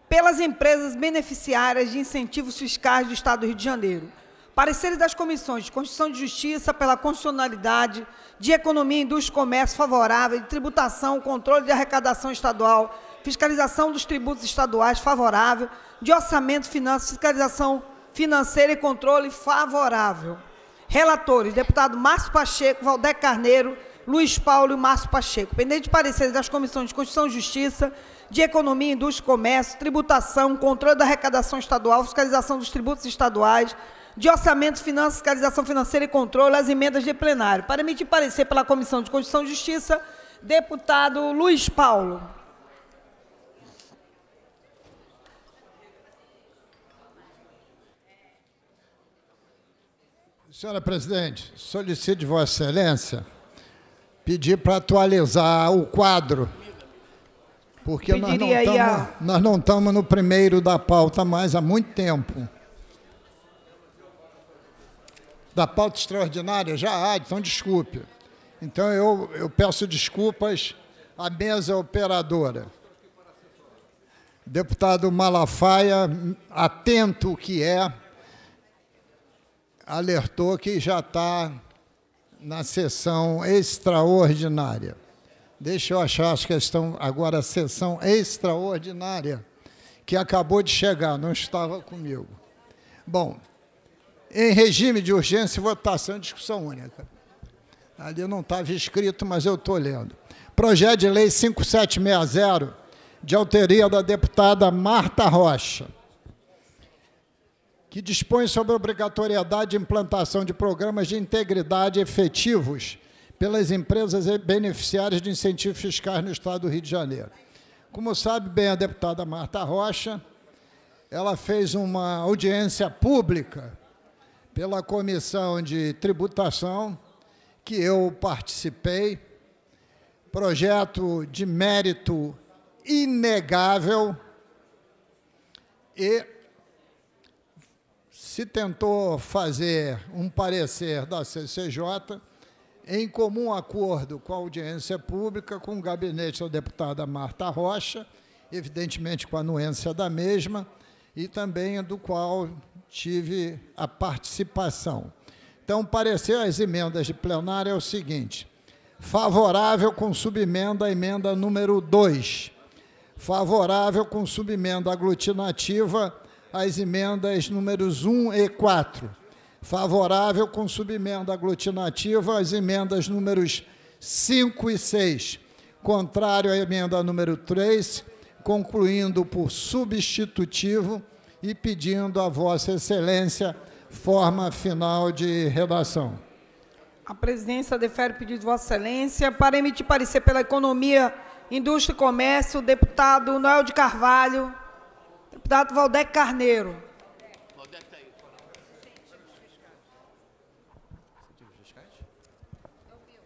pelas empresas beneficiárias de incentivos fiscais do Estado do Rio de Janeiro. Pareceres das comissões de Constituição de Justiça pela constitucionalidade, de Economia, Indústria e Comércio favorável, de Tributação, Controle de Arrecadação Estadual, Fiscalização dos Tributos Estaduais favorável, de Orçamento, Finanças, Fiscalização Financeira e Controle favorável. Relatores, deputado Márcio Pacheco, Valdé Carneiro, Luiz Paulo e Márcio Pacheco. Pendente de pareceres das comissões de Constituição e Justiça, de Economia, Indústria e Comércio, Tributação, Controle da Arrecadação Estadual, Fiscalização dos Tributos Estaduais, de Orçamento, Finanças, Fiscalização Financeira e Controle às emendas de plenário. Para emitir parecer pela Comissão de Constituição e Justiça, deputado Luiz Paulo. Senhora presidente, solicito Vossa Excelência pedir para atualizar o quadro, porque nós não, a... nós não estamos no primeiro da pauta mais há muito tempo da pauta extraordinária já há, então desculpe. Então eu, eu peço desculpas à mesa operadora. Deputado Malafaia, atento que é, alertou que já está na sessão extraordinária. Deixa eu achar as estão agora, a sessão extraordinária, que acabou de chegar, não estava comigo. Bom, em regime de urgência, votação e discussão única. Ali não estava escrito, mas eu estou lendo. Projeto de Lei 5760, de autoria da deputada Marta Rocha, que dispõe sobre a obrigatoriedade de implantação de programas de integridade efetivos pelas empresas beneficiárias de incentivos fiscais no Estado do Rio de Janeiro. Como sabe bem a deputada Marta Rocha, ela fez uma audiência pública pela Comissão de Tributação, que eu participei, projeto de mérito inegável e se tentou fazer um parecer da CCJ em comum acordo com a audiência pública, com o gabinete da deputada Marta Rocha, evidentemente com a anuência da mesma, e também do qual tive a participação. Então, parecer às emendas de plenário é o seguinte: favorável com subemenda à emenda número 2, favorável com subemenda aglutinativa às emendas números 1 um e 4, favorável com subemenda aglutinativa às emendas números 5 e 6, contrário à emenda número 3, concluindo por substitutivo e pedindo a Vossa Excelência forma final de redação. A presidência defere o pedido de Vossa Excelência para emitir parecer pela Economia, Indústria e Comércio, deputado Noel de Carvalho, deputado Valdec Carneiro.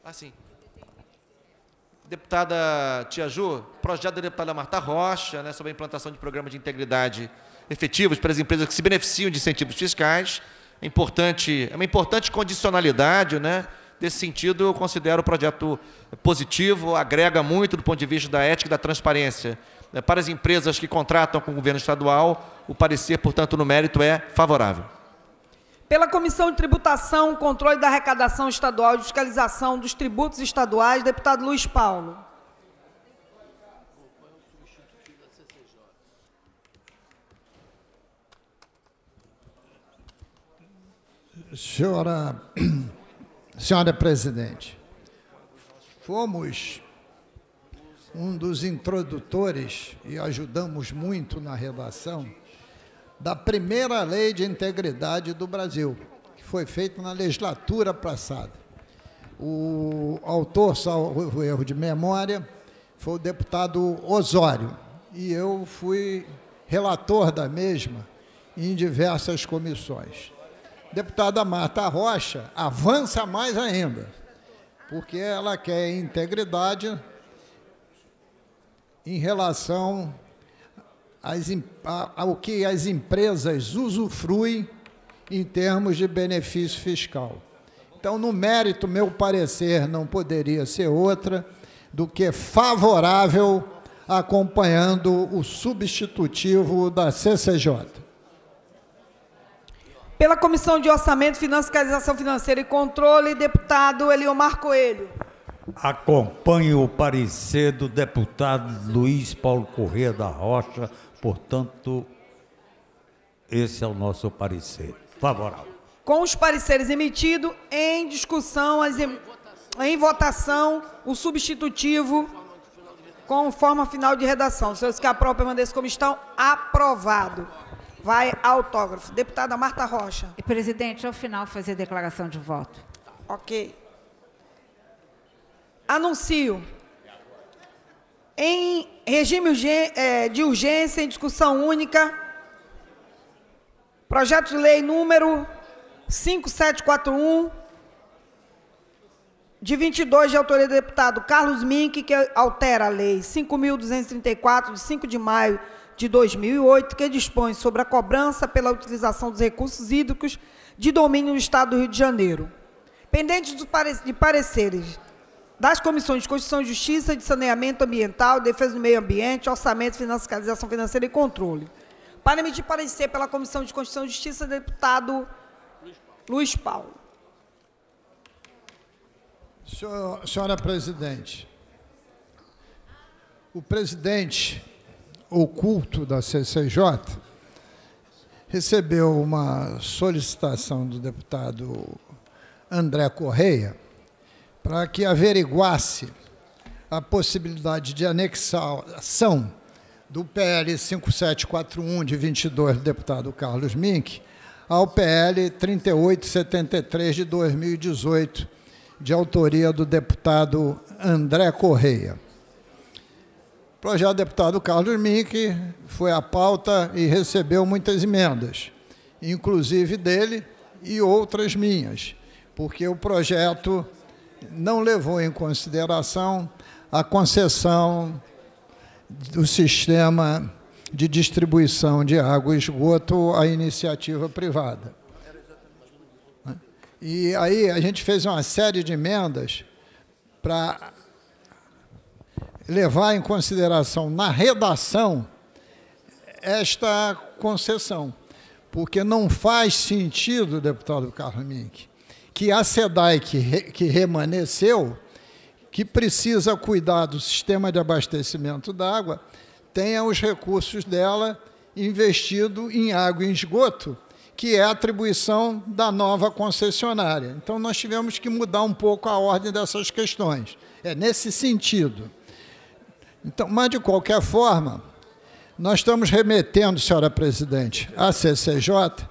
Ah, sim. Deputada Tia Ju, projeto da deputada Marta Rocha, né, sobre a implantação de programa de integridade efetivos para as empresas que se beneficiam de incentivos fiscais. É, importante, é uma importante condicionalidade, né? Nesse sentido, eu considero o projeto positivo, agrega muito do ponto de vista da ética e da transparência. É, para as empresas que contratam com o governo estadual, o parecer, portanto, no mérito é favorável. Pela Comissão de Tributação, Controle da Arrecadação Estadual e Fiscalização dos Tributos Estaduais, deputado Luiz Paulo. Senhora, <clears throat> senhora presidente, fomos um dos introdutores e ajudamos muito na redação da primeira lei de integridade do Brasil, que foi feita na legislatura passada. O autor, salvo erro de memória, foi o deputado Osório, e eu fui relator da mesma em diversas comissões deputada Marta Rocha avança mais ainda, porque ela quer integridade em relação às, ao que as empresas usufruem em termos de benefício fiscal. Então, no mérito, meu parecer não poderia ser outra do que favorável acompanhando o substitutivo da CCJ. Pela Comissão de Orçamento, Fiscalização Financeira e Controle, deputado Eliomar Coelho. Acompanho o parecer do deputado Luiz Paulo Corrêa da Rocha, portanto, esse é o nosso parecer. Favorável. Com os pareceres emitidos, em discussão, as em, em votação, o substitutivo com forma final de redação. Senhores que aprovam, permaneçam como estão. Aprovado. Vai autógrafo. Deputada Marta Rocha. E, presidente, ao final fazer declaração de voto. Ok. Anuncio. Em regime é, de urgência, em discussão única, projeto de lei número 5741, de 22, de autoria do deputado Carlos Mink, que altera a lei 5.234, de 5 de maio de de 2008, que dispõe sobre a cobrança pela utilização dos recursos hídricos de domínio do Estado do Rio de Janeiro. Pendentes de pareceres das comissões de Constituição e Justiça, de Saneamento Ambiental, Defesa do Meio Ambiente, Orçamento, Fiscalização Financeira e Controle. Para emitir parecer pela Comissão de Constituição e Justiça, deputado Luiz Paulo. senhora presidente, o presidente oculto da CCJ, recebeu uma solicitação do deputado André Correia para que averiguasse a possibilidade de anexação do PL 5741 de 22 do deputado Carlos Mink ao PL 3873 de 2018 de autoria do deputado André Correia projeto do deputado Carlos Mink foi à pauta e recebeu muitas emendas, inclusive dele e outras minhas, porque o projeto não levou em consideração a concessão do sistema de distribuição de água e esgoto à iniciativa privada. E aí a gente fez uma série de emendas para levar em consideração na redação esta concessão, porque não faz sentido, deputado Carlos Mink, que a SEDAI que, que remanesceu, que precisa cuidar do sistema de abastecimento d'água, tenha os recursos dela investido em água e esgoto, que é a atribuição da nova concessionária. Então, nós tivemos que mudar um pouco a ordem dessas questões. É nesse sentido. Então, mas de qualquer forma, nós estamos remetendo, senhora presidente, à CCJ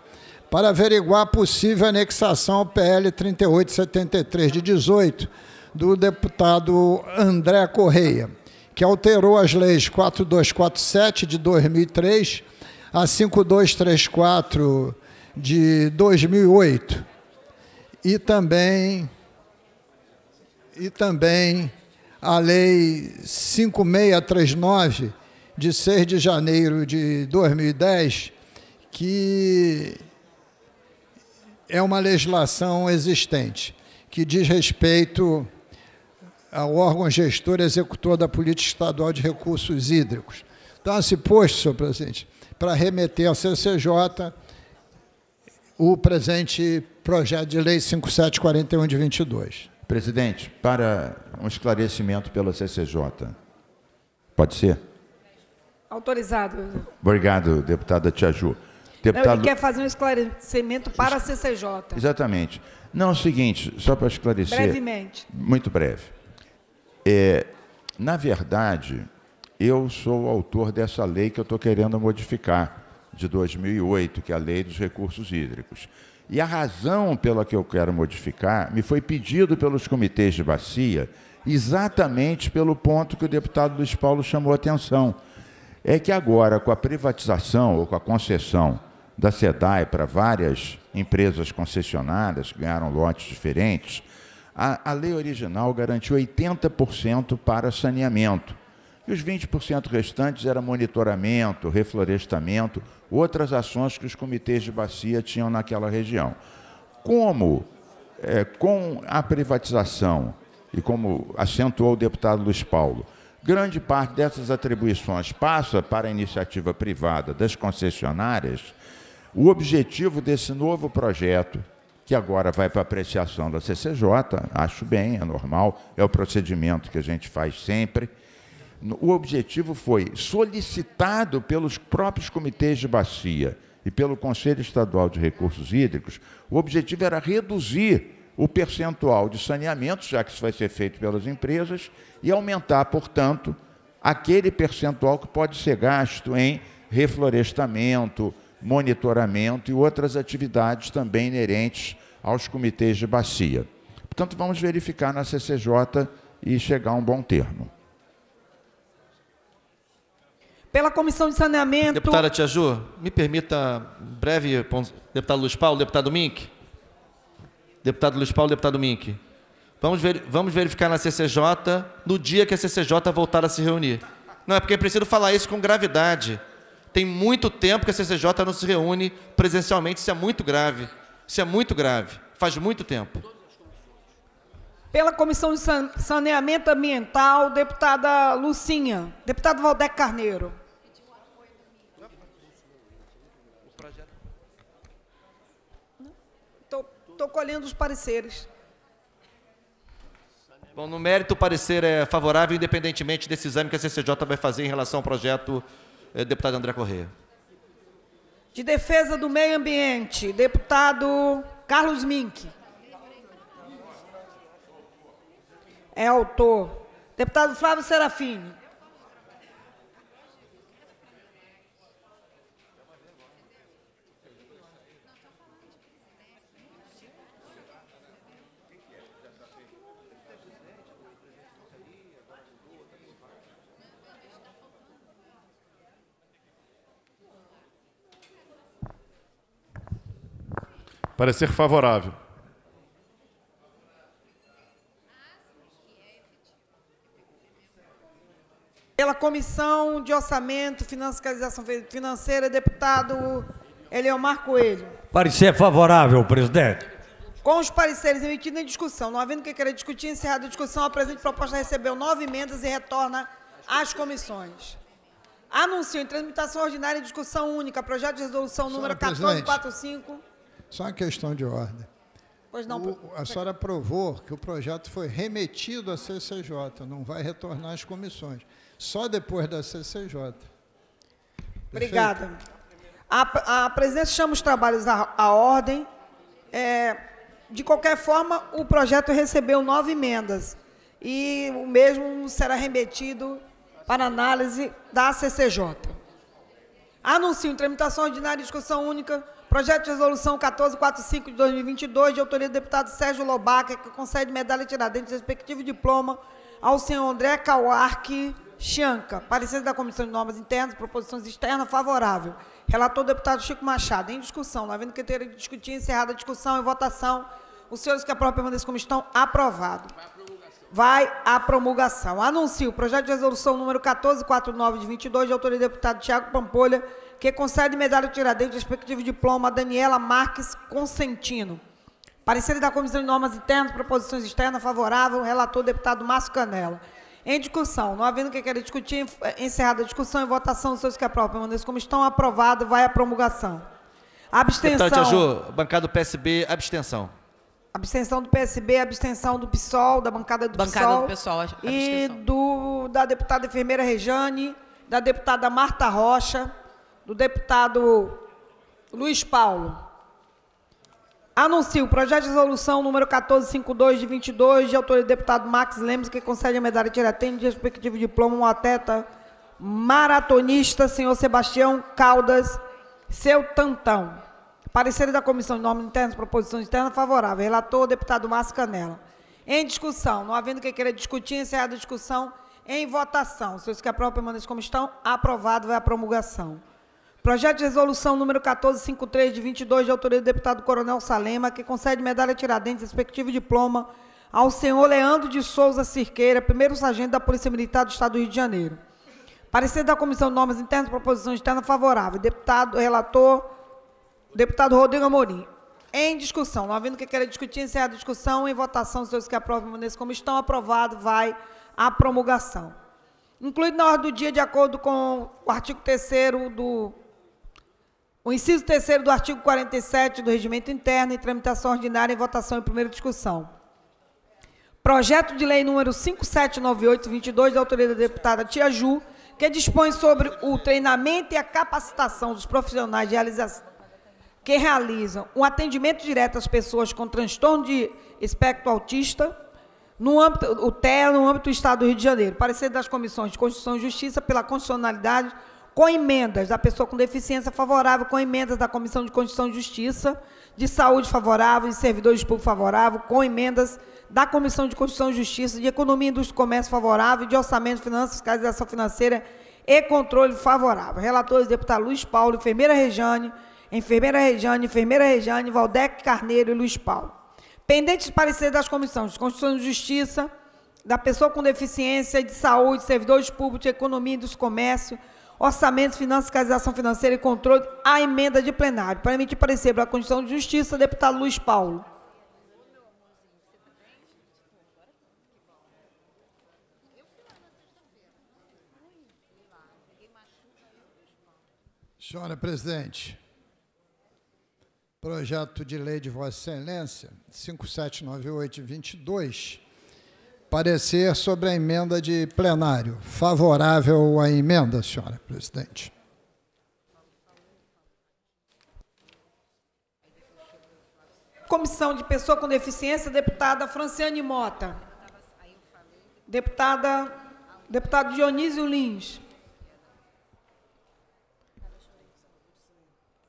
para averiguar a possível anexação ao PL 3873 de 18 do deputado André Correia, que alterou as leis 4247 de 2003 a 5234 de 2008 e também e também a Lei 5639, de 6 de janeiro de 2010, que é uma legislação existente, que diz respeito ao órgão gestor e executor da Política Estadual de Recursos Hídricos. Então, se posto, senhor presidente, para remeter ao CCJ o presente projeto de lei 5741 de 22. Presidente, para um esclarecimento pela CCJ. Pode ser? Autorizado. Obrigado, deputada Tiaju. Deputado... Não, ele quer fazer um esclarecimento para a CCJ. Exatamente. Não, é o seguinte, só para esclarecer. Brevemente. Muito breve. É, na verdade, eu sou o autor dessa lei que eu estou querendo modificar, de 2008, que é a Lei dos Recursos Hídricos. E a razão pela que eu quero modificar me foi pedido pelos comitês de bacia, exatamente pelo ponto que o deputado Luiz Paulo chamou a atenção. É que agora, com a privatização ou com a concessão da SEDAE para várias empresas concessionárias que ganharam lotes diferentes, a, a lei original garantiu 80% para saneamento. E os 20% restantes era monitoramento, reflorestamento outras ações que os comitês de bacia tinham naquela região. Como, é, com a privatização, e como acentuou o deputado Luiz Paulo, grande parte dessas atribuições passa para a iniciativa privada das concessionárias, o objetivo desse novo projeto, que agora vai para apreciação da CCJ, acho bem, é normal, é o procedimento que a gente faz sempre, o objetivo foi solicitado pelos próprios comitês de bacia e pelo Conselho Estadual de Recursos Hídricos, o objetivo era reduzir o percentual de saneamento, já que isso vai ser feito pelas empresas, e aumentar, portanto, aquele percentual que pode ser gasto em reflorestamento, monitoramento e outras atividades também inerentes aos comitês de bacia. Portanto, vamos verificar na CCJ e chegar a um bom termo pela Comissão de Saneamento. Deputada Tiaju, me permita breve. Deputado Luiz Paulo, deputado Mink. Deputado Luiz Paulo, deputado Mink. Vamos, ver, vamos verificar na CCJ no dia que a CCJ voltar a se reunir. Não, é porque é preciso falar isso com gravidade. Tem muito tempo que a CCJ não se reúne presencialmente, isso é muito grave. Isso é muito grave. Faz muito tempo. Pela Comissão de Saneamento Ambiental, deputada Lucinha. Deputado Valdec Carneiro. estou colhendo os pareceres. Bom, no mérito, o parecer é favorável, independentemente desse exame que a CCJ vai fazer em relação ao projeto eh, deputado André Corrêa. De defesa do meio ambiente, deputado Carlos Mink. É autor. Deputado Flávio Serafini. Parecer favorável. Pela Comissão de Orçamento, Fiscalização Financeira, deputado Eleomar Coelho. Parecer favorável, presidente. Com os pareceres emitidos em discussão, não havendo que queira discutir, encerrada a discussão, a presente proposta recebeu nove emendas e retorna às comissões. Anuncio em transmissão ordinária e discussão única, projeto de resolução número 1445. Só uma questão de ordem. Pois não, o, a senhora aprovou que o projeto foi remetido à CCJ, não vai retornar às comissões. Só depois da CCJ. Perfeito? Obrigada. A, a presidência chama os trabalhos à, à ordem. É, de qualquer forma, o projeto recebeu nove emendas e o mesmo será remetido para análise da CCJ. Anuncio em tramitação ordinária e discussão única Projeto de resolução 1445 de 2022, de autoria do deputado Sérgio Lobaca, que concede medalha Tiradentes, respectivo diploma ao senhor André Cauarque Chanca. Parecer da Comissão de Normas Internas, Proposições Externas, favorável. Relator deputado Chico Machado. Em discussão, não havendo que ter discutir, encerrada a discussão e votação. Os senhores que aprovam permaneçam como estão, aprovado. Vai à promulgação. Anuncio o projeto de resolução número 1449 de 22, de autoria do deputado Tiago Pampolha, que concede medalha ao Tiradentes, respectivo diploma, a Daniela Marques Consentino. Parecer da Comissão de Normas Internas, Proposições Externas, favorável, relator, deputado Márcio Canela. Em discussão, não havendo quem queira discutir, encerrada a discussão e votação, os seus que aprovam permaneçam como estão, aprovado, vai à promulgação. Abstenção. Deputado bancada do PSB, abstenção. Abstenção do PSB, abstenção do PSOL, da bancada do bancada PSOL. Bancada do PSOL, abstenção. E do, da deputada enfermeira Rejane, da deputada Marta Rocha, do deputado Luiz Paulo. Anuncio o projeto de resolução número 1452 de 22, de autoria do deputado Max Lemos, que concede a medalha Tiratene de respectivo diploma ao atleta maratonista, senhor Sebastião Caldas, seu tantão. Parecer da Comissão de nome Internas, proposição interna favorável. Relator, deputado Márcio Canela. Em discussão, não havendo quem queira discutir, encerrada a discussão em votação. Se os que aprovam permaneçam como estão, aprovado vai a promulgação. Projeto de resolução número 1453, de 22, de autoria do deputado Coronel Salema, que concede medalha Tiradentes, respectivo diploma, ao senhor Leandro de Souza Cirqueira, primeiro sargento da Polícia Militar do Estado do Rio de Janeiro. Parecer da Comissão de Normas Internas, proposição externa favorável. Deputado, relator, deputado Rodrigo Amorim. Em discussão, não havendo que queira discutir, encerra a discussão. Em votação, os senhores que aprovam nesse como estão. Aprovado, vai à promulgação. Incluído na ordem do dia, de acordo com o artigo 3 do inciso terceiro do artigo 47 do Regimento Interno, em tramitação ordinária, em votação em primeira discussão. Projeto de lei número 579822, da autoria da deputada Tia Ju, que dispõe sobre o treinamento e a capacitação dos profissionais de realização que realizam um atendimento direto às pessoas com transtorno de espectro autista, no âmbito, o TEA, no âmbito do Estado do Rio de Janeiro. Parecer das comissões de Constituição e Justiça, pela constitucionalidade, com emendas da pessoa com deficiência favorável, com emendas da Comissão de Constituição e Justiça, de Saúde favorável, de Servidores Públicos favorável, com emendas da Comissão de Constituição e Justiça, de Economia, Indústria e Comércio favorável, de Orçamento, Finanças, Fiscalização Financeira e Controle favorável. Relatores, deputado Luiz Paulo, enfermeira Rejane, enfermeira Rejane, enfermeira Rejane, Valdec Carneiro e Luiz Paulo. Pendentes de parecer das comissões de Constituição e Justiça, da pessoa com deficiência, de saúde, servidores públicos, de economia, e dos comércio, Orçamento, Finanças, Fiscalização Financeira e Controle, à emenda de plenário. Para emitir parecer pela Constituição de Justiça, deputado Luiz Paulo. Senhora Presidente, projeto de lei de Vossa Excelência 5798-22 Parecer sobre a emenda de plenário. Favorável à emenda, senhora presidente. Comissão de Pessoa com Deficiência, deputada Franciane Mota. Deputada, deputado Dionísio Lins.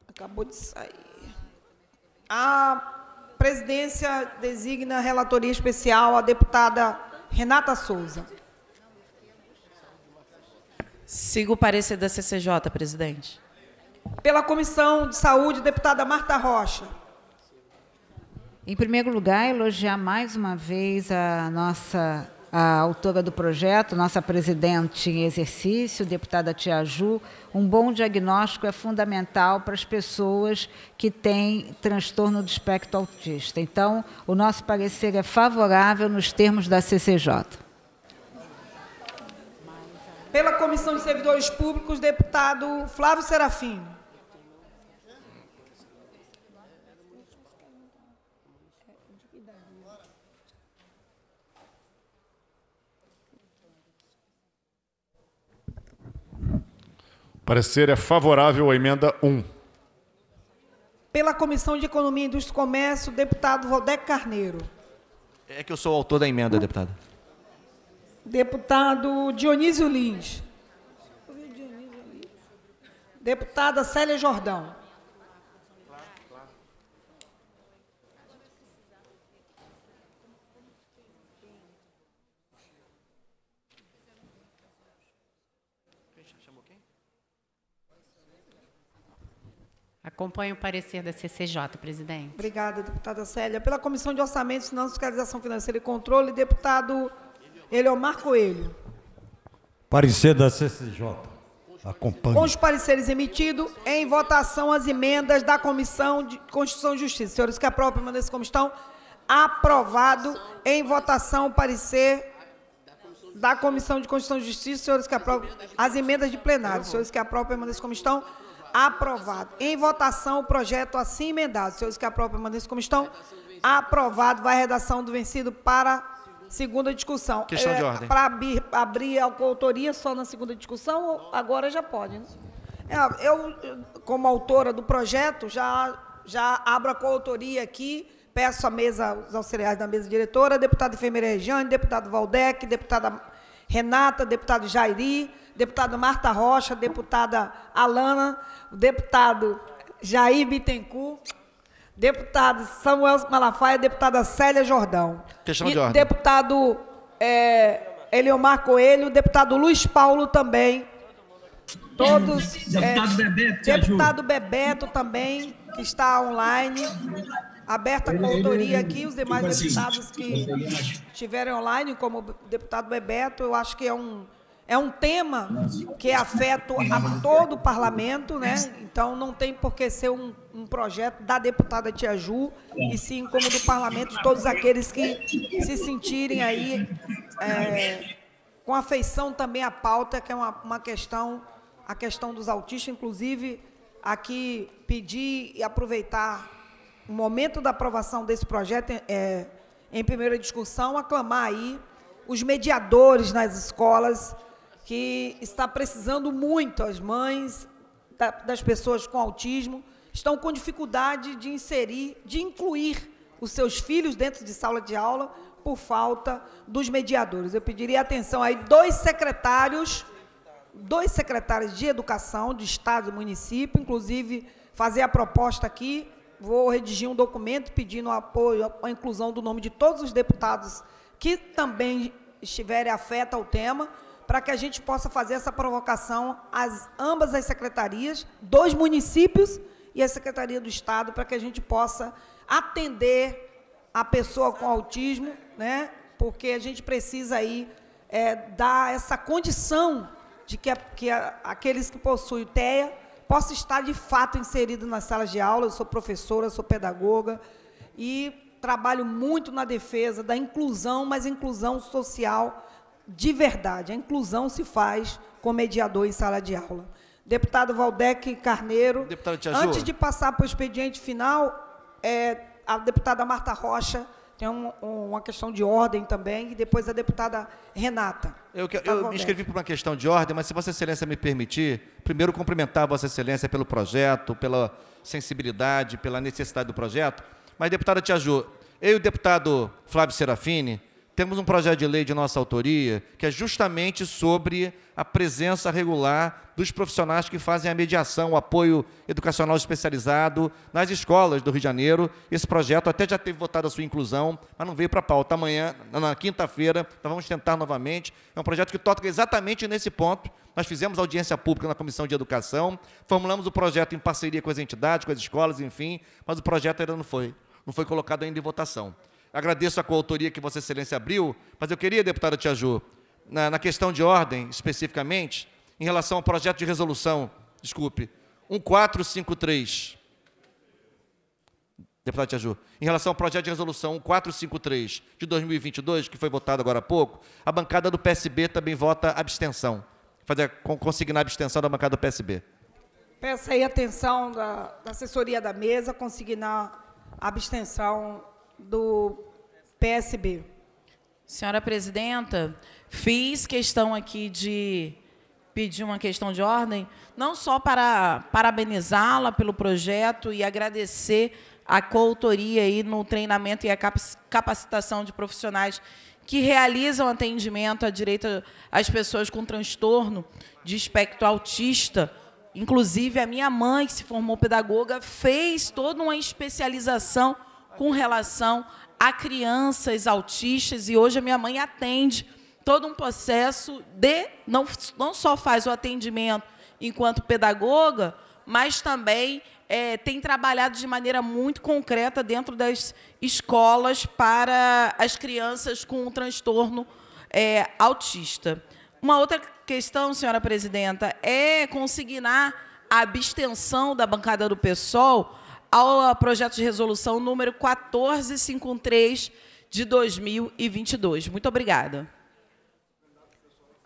Acabou de sair. A presidência designa a relatoria especial a deputada Renata Souza. Sigo o parecer da CCJ, presidente. Pela Comissão de Saúde, deputada Marta Rocha. Em primeiro lugar, elogiar mais uma vez a nossa a autora do projeto, nossa presidente em exercício, deputada Tia Ju, um bom diagnóstico é fundamental para as pessoas que têm transtorno do espectro autista. Então, o nosso parecer é favorável nos termos da CCJ. Pela Comissão de Servidores Públicos, deputado Flávio Serafim. Parecer é favorável à emenda 1. Pela Comissão de Economia, Indústria e Comércio, deputado Valdec Carneiro. É que eu sou o autor da emenda, deputada. Deputado Dionísio Lins. Deputada Célia Jordão. Acompanho o parecer da CCJ, presidente. Obrigada, deputada Célia. Pela Comissão de Orçamento, Finanças, Fiscalização Financeira e Controle, deputado Eleomar Coelho. Parecer da CCJ. Acompanho. Com os pareceres emitidos, em votação as emendas da Comissão de Constituição e Justiça. Senhores que aprovam, permaneçam como estão. Aprovado em votação o parecer da Comissão de Constituição e Justiça. Senhores que aprovam, as emendas de plenário. Senhores que aprovam, permaneçam como estão. Aprovado. Em votação, o projeto assim emendado. Senhores que aprovam, permaneçam como estão. Aprovado. Vai a redação do vencido para segunda discussão. Questão é, de ordem. Para abrir, abrir a coautoria só na segunda discussão, agora já pode, né? é, Eu, como autora do projeto, já, já abro a coautoria aqui, peço a mesa, os auxiliares da mesa diretora, deputada enfermeira Regiane, deputado Valdec, deputada Renata, deputado Jairi, deputada Marta Rocha, deputada Alana, o deputado Jair Bittencourt, deputado Samuel Malafaia, deputada Célia Jordão. Questão e de ordem. Deputado é, Eliomar Coelho, deputado Luiz Paulo também. Todos. <laughs> Deputado é, Bebeto. Deputado Bebeto também, que está online. Aberta com autoria aqui, os demais tipo assim, deputados que estiverem é online, como o deputado Bebeto, eu acho que é um é um tema que afeta a todo o parlamento, né? Então não tem por que ser um, um projeto da deputada Tia Ju, e sim como do parlamento, todos aqueles que se sentirem aí é, com afeição também à pauta, que é uma, uma questão, a questão dos autistas, inclusive aqui pedir e aproveitar o momento da aprovação desse projeto é, em primeira discussão, aclamar aí os mediadores nas escolas que está precisando muito, as mães da, das pessoas com autismo estão com dificuldade de inserir, de incluir os seus filhos dentro de sala de aula por falta dos mediadores. Eu pediria atenção aí, dois secretários, dois secretários de educação de estado e município, inclusive fazer a proposta aqui, vou redigir um documento pedindo apoio à inclusão do nome de todos os deputados que também estiverem afeta ao tema para que a gente possa fazer essa provocação às ambas as secretarias, dos municípios e a Secretaria do Estado, para que a gente possa atender a pessoa com autismo, né? porque a gente precisa aí é, dar essa condição de que, a, que a, aqueles que possuem TEA possam estar de fato inseridos nas salas de aula. Eu sou professora, sou pedagoga e trabalho muito na defesa da inclusão, mas inclusão social de verdade. A inclusão se faz com mediador em sala de aula. Deputado Valdec Carneiro, antes de passar para o expediente final, é, a deputada Marta Rocha tem um, um, uma questão de ordem também, e depois a deputada Renata. Eu, eu me inscrevi por uma questão de ordem, mas se Vossa Excelência me permitir, primeiro cumprimentar Vossa Excelência pelo projeto, pela sensibilidade, pela necessidade do projeto. Mas, deputada Ju, eu e o deputado Flávio Serafini, temos um projeto de lei de nossa autoria que é justamente sobre a presença regular dos profissionais que fazem a mediação, o apoio educacional especializado nas escolas do Rio de Janeiro. Esse projeto até já teve votado a sua inclusão, mas não veio para a pauta. Amanhã, na quinta-feira, nós vamos tentar novamente. É um projeto que toca exatamente nesse ponto. Nós fizemos audiência pública na Comissão de Educação, formulamos o projeto em parceria com as entidades, com as escolas, enfim, mas o projeto ainda não foi, não foi colocado ainda em votação. Agradeço a coautoria que Vossa Excelência abriu, mas eu queria, deputada Tiaju, na, na questão de ordem, especificamente, em relação ao projeto de resolução, desculpe, 1453. Deputada Tiaju, em relação ao projeto de resolução 1453 de 2022, que foi votado agora há pouco, a bancada do PSB também vota abstenção. Fazer, consignar a abstenção da bancada do PSB. Peço aí atenção da, da assessoria da mesa, consignar a abstenção do PSB. Senhora presidenta, fiz questão aqui de pedir uma questão de ordem, não só para parabenizá-la pelo projeto e agradecer a coautoria aí no treinamento e a capacitação de profissionais que realizam atendimento à direita às pessoas com transtorno de espectro autista. Inclusive, a minha mãe, que se formou pedagoga, fez toda uma especialização com relação a crianças autistas, e hoje a minha mãe atende todo um processo de, não, não só faz o atendimento enquanto pedagoga, mas também é, tem trabalhado de maneira muito concreta dentro das escolas para as crianças com um transtorno é, autista. Uma outra questão, senhora presidenta, é consignar a abstenção da bancada do PSOL ao projeto de resolução número 1453 de 2022. Muito obrigada.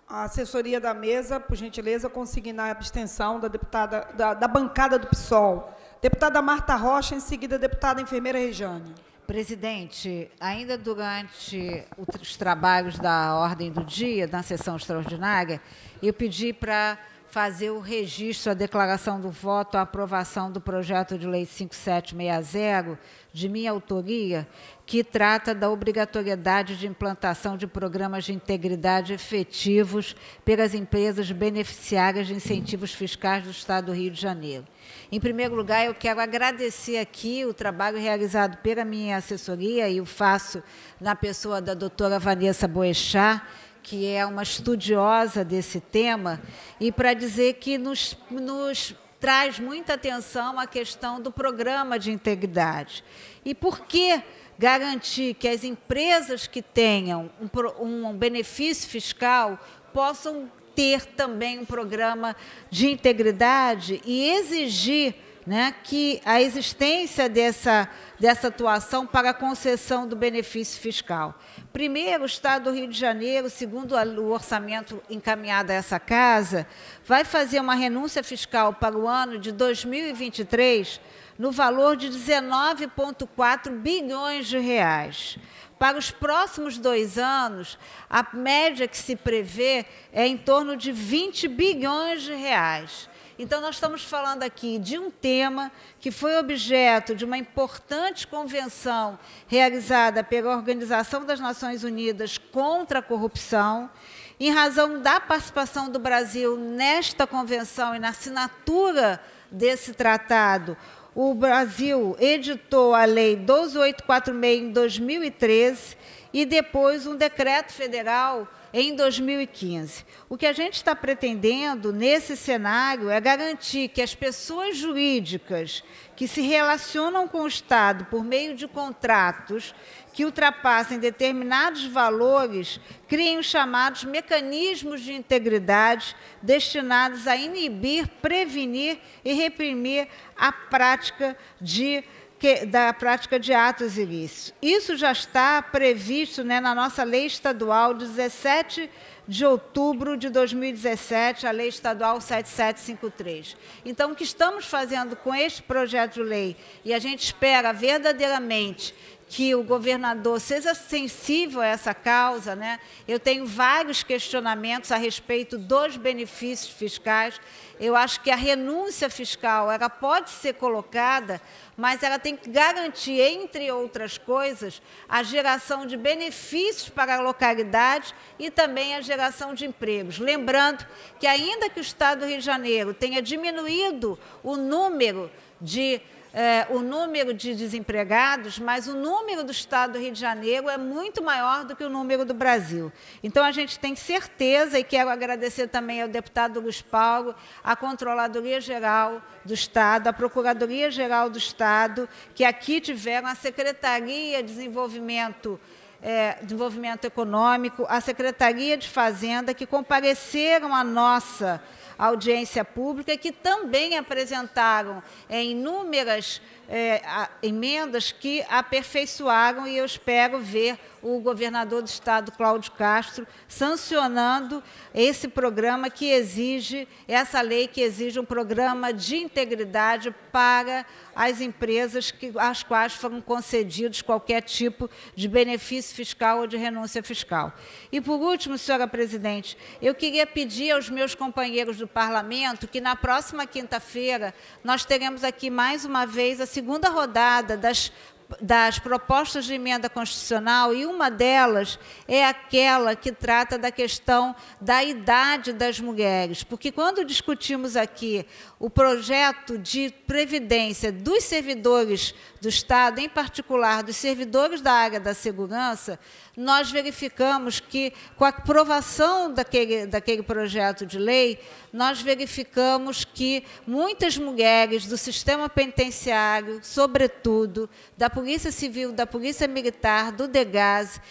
A assessoria da mesa, por gentileza, consignar a abstenção da deputada da, da bancada do PSOL. Deputada Marta Rocha, em seguida, deputada enfermeira Rejane. Presidente, ainda durante os trabalhos da ordem do dia, na sessão extraordinária, eu pedi para fazer o registro, a declaração do voto, a aprovação do projeto de lei 5760, de minha autoria, que trata da obrigatoriedade de implantação de programas de integridade efetivos pelas empresas beneficiárias de incentivos fiscais do Estado do Rio de Janeiro. Em primeiro lugar, eu quero agradecer aqui o trabalho realizado pela minha assessoria e o faço na pessoa da doutora Vanessa Boechat, que é uma estudiosa desse tema, e para dizer que nos, nos traz muita atenção a questão do programa de integridade. E por que garantir que as empresas que tenham um, um benefício fiscal possam ter também um programa de integridade e exigir né, que a existência dessa, dessa atuação para a concessão do benefício fiscal. Primeiro, o Estado do Rio de Janeiro, segundo o orçamento encaminhado a essa casa, vai fazer uma renúncia fiscal para o ano de 2023 no valor de 19,4 bilhões de reais. Para os próximos dois anos, a média que se prevê é em torno de 20 bilhões de reais. Então, nós estamos falando aqui de um tema que foi objeto de uma importante convenção realizada pela Organização das Nações Unidas contra a Corrupção. Em razão da participação do Brasil nesta convenção e na assinatura desse tratado, o Brasil editou a Lei 12846 em 2013 e depois um decreto federal em 2015. O que a gente está pretendendo nesse cenário é garantir que as pessoas jurídicas que se relacionam com o Estado por meio de contratos que ultrapassem determinados valores criem os chamados mecanismos de integridade destinados a inibir, prevenir e reprimir a prática de que, da prática de atos ilícitos. Isso já está previsto né, na nossa lei estadual 17 de outubro de 2017, a lei estadual 7753. Então, o que estamos fazendo com este projeto de lei, e a gente espera verdadeiramente que o governador seja sensível a essa causa. Né? Eu tenho vários questionamentos a respeito dos benefícios fiscais. Eu acho que a renúncia fiscal ela pode ser colocada, mas ela tem que garantir, entre outras coisas, a geração de benefícios para a localidade e também a geração de empregos. Lembrando que, ainda que o Estado do Rio de Janeiro tenha diminuído o número de é, o número de desempregados, mas o número do estado do Rio de Janeiro é muito maior do que o número do Brasil. Então, a gente tem certeza, e quero agradecer também ao deputado Luiz Paulo, à Controladoria Geral do Estado, à Procuradoria Geral do Estado, que aqui tiveram a Secretaria de Desenvolvimento. É, desenvolvimento Econômico, a Secretaria de Fazenda, que compareceram à nossa audiência pública, que também apresentaram é, inúmeras é, emendas que aperfeiçoaram e eu espero ver o governador do estado, Cláudio Castro, sancionando esse programa que exige, essa lei que exige um programa de integridade para as empresas que, às quais foram concedidos qualquer tipo de benefício fiscal ou de renúncia fiscal. E, por último, senhora presidente, eu queria pedir aos meus companheiros do parlamento que, na próxima quinta-feira, nós teremos aqui mais uma vez a segunda rodada das das propostas de emenda constitucional e uma delas é aquela que trata da questão da idade das mulheres, porque quando discutimos aqui o projeto de previdência dos servidores do Estado, em particular dos servidores da área da segurança, nós verificamos que, com a aprovação daquele, daquele projeto de lei, nós verificamos que muitas mulheres do sistema penitenciário, sobretudo da Polícia Civil, da Polícia Militar, do DEGAS,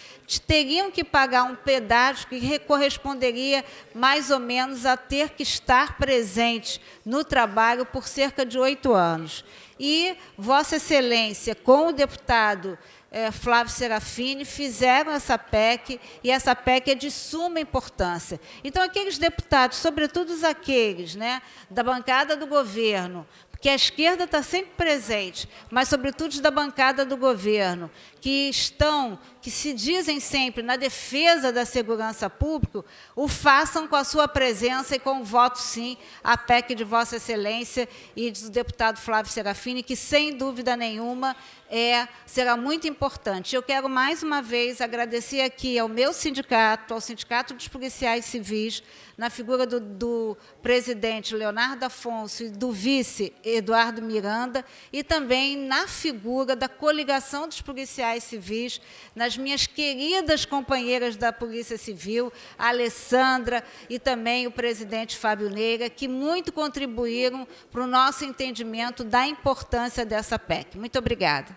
teriam que pagar um pedágio que corresponderia mais ou menos a ter que estar presente no trabalho por cerca de oito anos. E Vossa Excelência, com o deputado eh, Flávio Serafini, fizeram essa PEC, e essa PEC é de suma importância. Então, aqueles deputados, sobretudo aqueles né, da bancada do governo, que a esquerda está sempre presente, mas, sobretudo, da bancada do governo, que estão, que se dizem sempre na defesa da segurança pública, o façam com a sua presença e com o voto sim à PEC de Vossa Excelência e do deputado Flávio Serafini, que sem dúvida nenhuma é, será muito importante. Eu quero mais uma vez agradecer aqui ao meu sindicato, ao Sindicato dos Policiais Civis, na figura do, do presidente Leonardo Afonso e do vice Eduardo Miranda, e também na figura da coligação dos policiais policiais civis, nas minhas queridas companheiras da Polícia Civil, a Alessandra e também o presidente Fábio Neira, que muito contribuíram para o nosso entendimento da importância dessa PEC. Muito obrigada.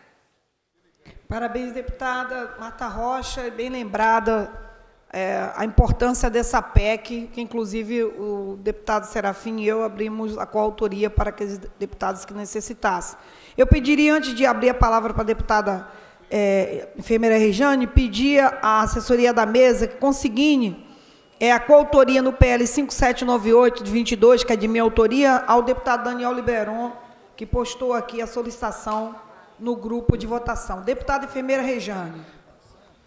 Parabéns, deputada Mata Rocha, bem lembrada é, a importância dessa PEC, que inclusive o deputado Serafim e eu abrimos a coautoria para aqueles deputados que necessitassem. Eu pediria, antes de abrir a palavra para a deputada é, enfermeira Rejane, pedia à assessoria da mesa que consigne é, a coautoria no PL 5798 de 22, que é de minha autoria, ao deputado Daniel Liberon, que postou aqui a solicitação no grupo de votação. Deputada enfermeira Rejane.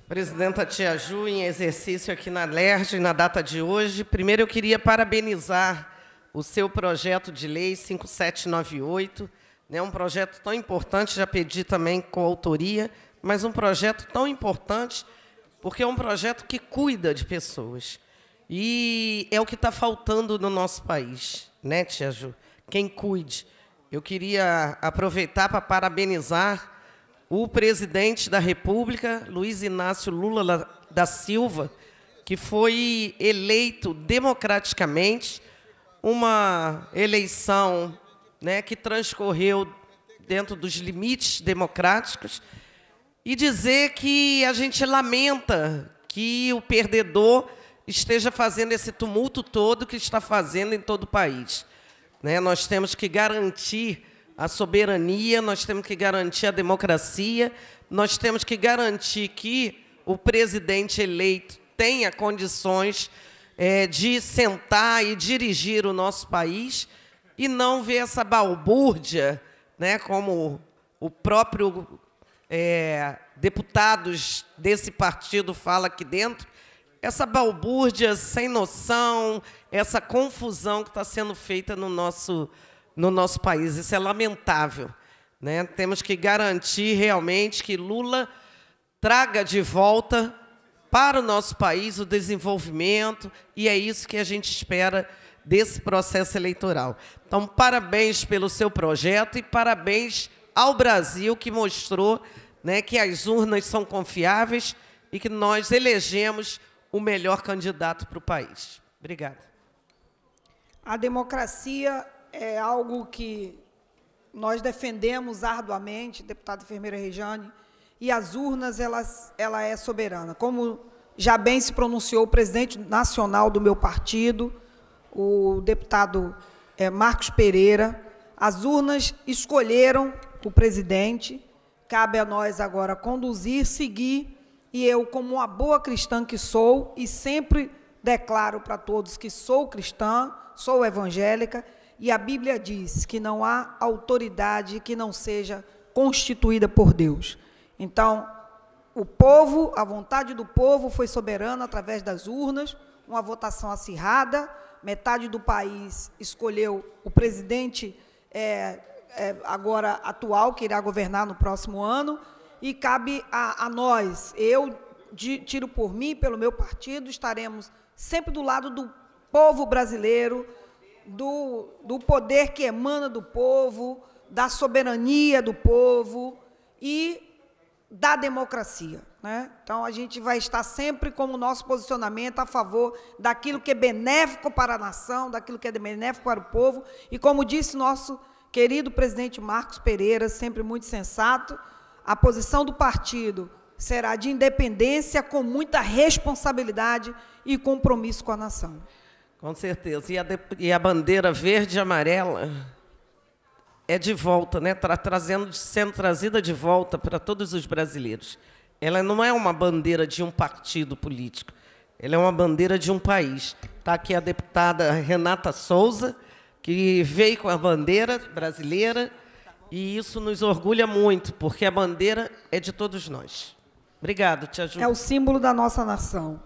Presidenta Tia Ju, em exercício aqui na LERJ, na data de hoje, primeiro eu queria parabenizar o seu projeto de lei 5798, né, um projeto tão importante, já pedi também coautoria, mas um projeto tão importante, porque é um projeto que cuida de pessoas. E é o que está faltando no nosso país, né, Tia Ju? Quem cuide. Eu queria aproveitar para parabenizar o presidente da República, Luiz Inácio Lula da Silva, que foi eleito democraticamente, uma eleição né, que transcorreu dentro dos limites democráticos e dizer que a gente lamenta que o perdedor esteja fazendo esse tumulto todo que está fazendo em todo o país. Né? Nós temos que garantir a soberania, nós temos que garantir a democracia, nós temos que garantir que o presidente eleito tenha condições é, de sentar e dirigir o nosso país e não ver essa balbúrdia, né, como o próprio é, deputados desse partido falam aqui dentro, essa balbúrdia sem noção, essa confusão que está sendo feita no nosso, no nosso país. Isso é lamentável. Né? Temos que garantir realmente que Lula traga de volta para o nosso país o desenvolvimento, e é isso que a gente espera desse processo eleitoral. Então, parabéns pelo seu projeto e parabéns ao Brasil que mostrou né, que as urnas são confiáveis e que nós elegemos o melhor candidato para o país. Obrigada. A democracia é algo que nós defendemos arduamente, deputada Ferreira Rejane, e as urnas elas, ela é soberana. Como já bem se pronunciou o presidente nacional do meu partido, o deputado é, Marcos Pereira, as urnas escolheram o presidente. Cabe a nós agora conduzir, seguir, e eu, como uma boa cristã que sou, e sempre declaro para todos que sou cristã, sou evangélica, e a Bíblia diz que não há autoridade que não seja constituída por Deus. Então, o povo, a vontade do povo foi soberana através das urnas, uma votação acirrada, metade do país escolheu o presidente é, é, agora atual, que irá governar no próximo ano, e cabe a, a nós, eu de, tiro por mim, pelo meu partido, estaremos sempre do lado do povo brasileiro, do, do poder que emana do povo, da soberania do povo e da democracia. Né? Então, a gente vai estar sempre com o nosso posicionamento a favor daquilo que é benéfico para a nação, daquilo que é benéfico para o povo. E, como disse nosso Querido presidente Marcos Pereira, sempre muito sensato, a posição do partido será de independência, com muita responsabilidade e compromisso com a nação. Com certeza. E a, de, e a bandeira verde e amarela é de volta, né? Tra, trazendo, sendo trazida de volta para todos os brasileiros. Ela não é uma bandeira de um partido político, ela é uma bandeira de um país. Está aqui a deputada Renata Souza que veio com a bandeira brasileira e isso nos orgulha muito, porque a bandeira é de todos nós. Obrigado, Tia Ju. É o símbolo da nossa nação.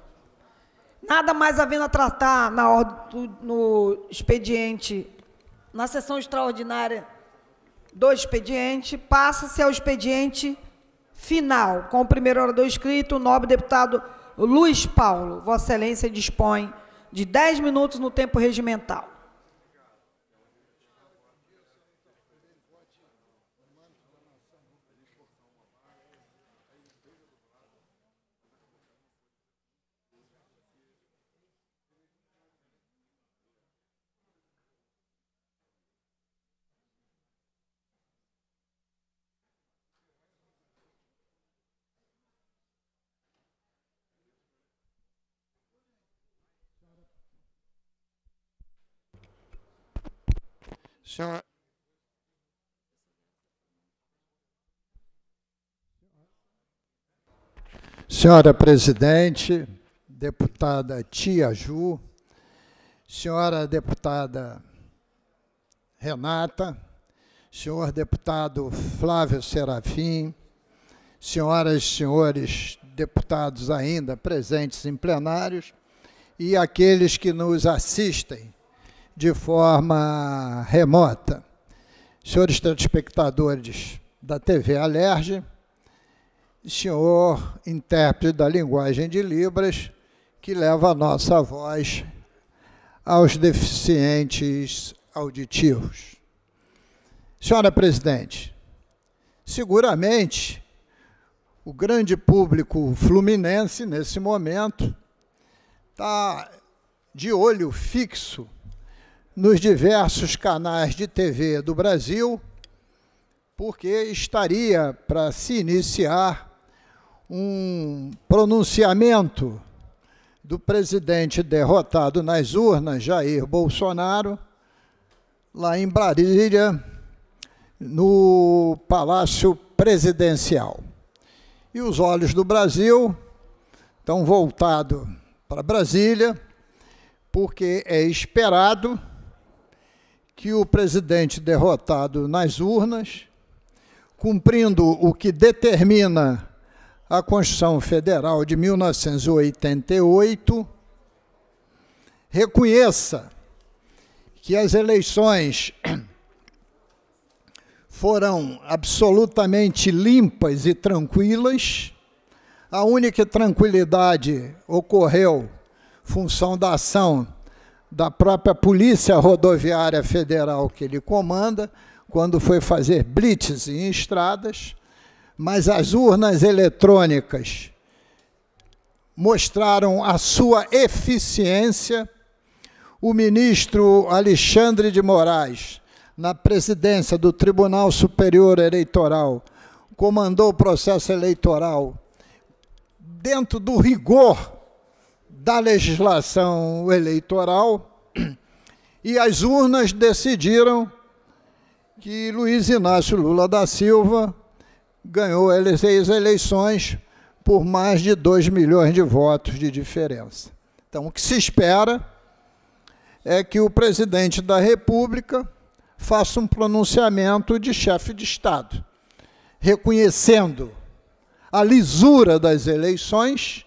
Nada mais havendo a tratar na ordem no expediente, na sessão extraordinária do expediente, passa-se ao expediente final, com o primeiro orador escrito, o nobre deputado Luiz Paulo. Vossa Excelência dispõe de 10 minutos no tempo regimental. Senhora. Senhora presidente, deputada Tia Ju, senhora deputada Renata, senhor deputado Flávio Serafim, senhoras e senhores deputados ainda presentes em plenários e aqueles que nos assistem de forma remota. Senhores telespectadores da TV Alerge, senhor intérprete da linguagem de Libras, que leva a nossa voz aos deficientes auditivos. Senhora presidente, seguramente o grande público fluminense, nesse momento, está de olho fixo nos diversos canais de TV do Brasil, porque estaria para se iniciar um pronunciamento do presidente derrotado nas urnas, Jair Bolsonaro, lá em Brasília, no Palácio Presidencial. E os olhos do Brasil estão voltados para Brasília, porque é esperado que o presidente derrotado nas urnas, cumprindo o que determina a Constituição Federal de 1988, reconheça que as eleições <clears throat> foram absolutamente limpas e tranquilas. A única tranquilidade ocorreu função da ação da própria Polícia Rodoviária Federal que ele comanda, quando foi fazer blitz em estradas, mas as urnas eletrônicas mostraram a sua eficiência. O ministro Alexandre de Moraes, na presidência do Tribunal Superior Eleitoral, comandou o processo eleitoral dentro do rigor da legislação eleitoral e as urnas decidiram que Luiz Inácio Lula da Silva ganhou as eleições por mais de 2 milhões de votos de diferença. Então, o que se espera é que o presidente da República faça um pronunciamento de chefe de Estado, reconhecendo a lisura das eleições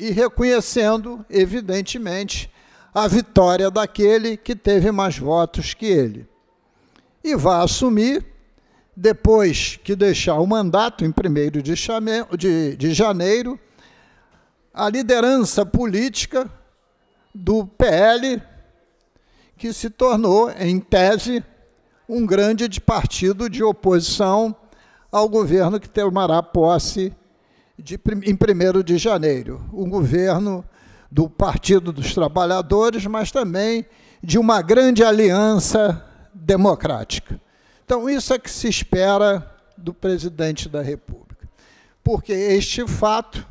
e reconhecendo, evidentemente, a vitória daquele que teve mais votos que ele. E vai assumir, depois que deixar o mandato, em 1 de, de, de janeiro, a liderança política do PL, que se tornou, em tese, um grande partido de oposição ao governo que tomará posse de, em 1 de janeiro. o governo do Partido dos Trabalhadores, mas também de uma grande aliança democrática. Então, isso é que se espera do presidente da República, porque este fato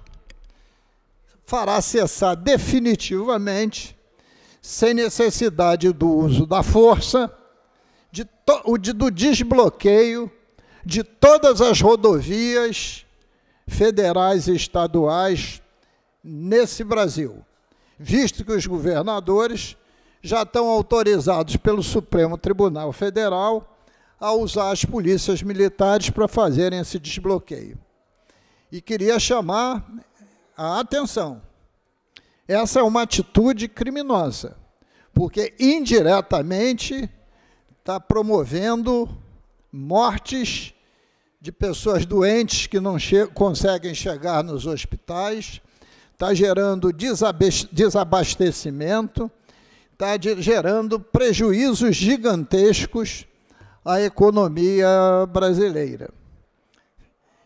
fará cessar definitivamente, sem necessidade do uso da força, de do desbloqueio de todas as rodovias federais e estaduais nesse Brasil, visto que os governadores já estão autorizados pelo Supremo Tribunal Federal a usar as polícias militares para fazerem esse desbloqueio. E queria chamar a atenção. Essa é uma atitude criminosa, porque indiretamente está promovendo mortes de pessoas doentes que não che conseguem chegar nos hospitais, está gerando desabastecimento, está gerando prejuízos gigantescos à economia brasileira.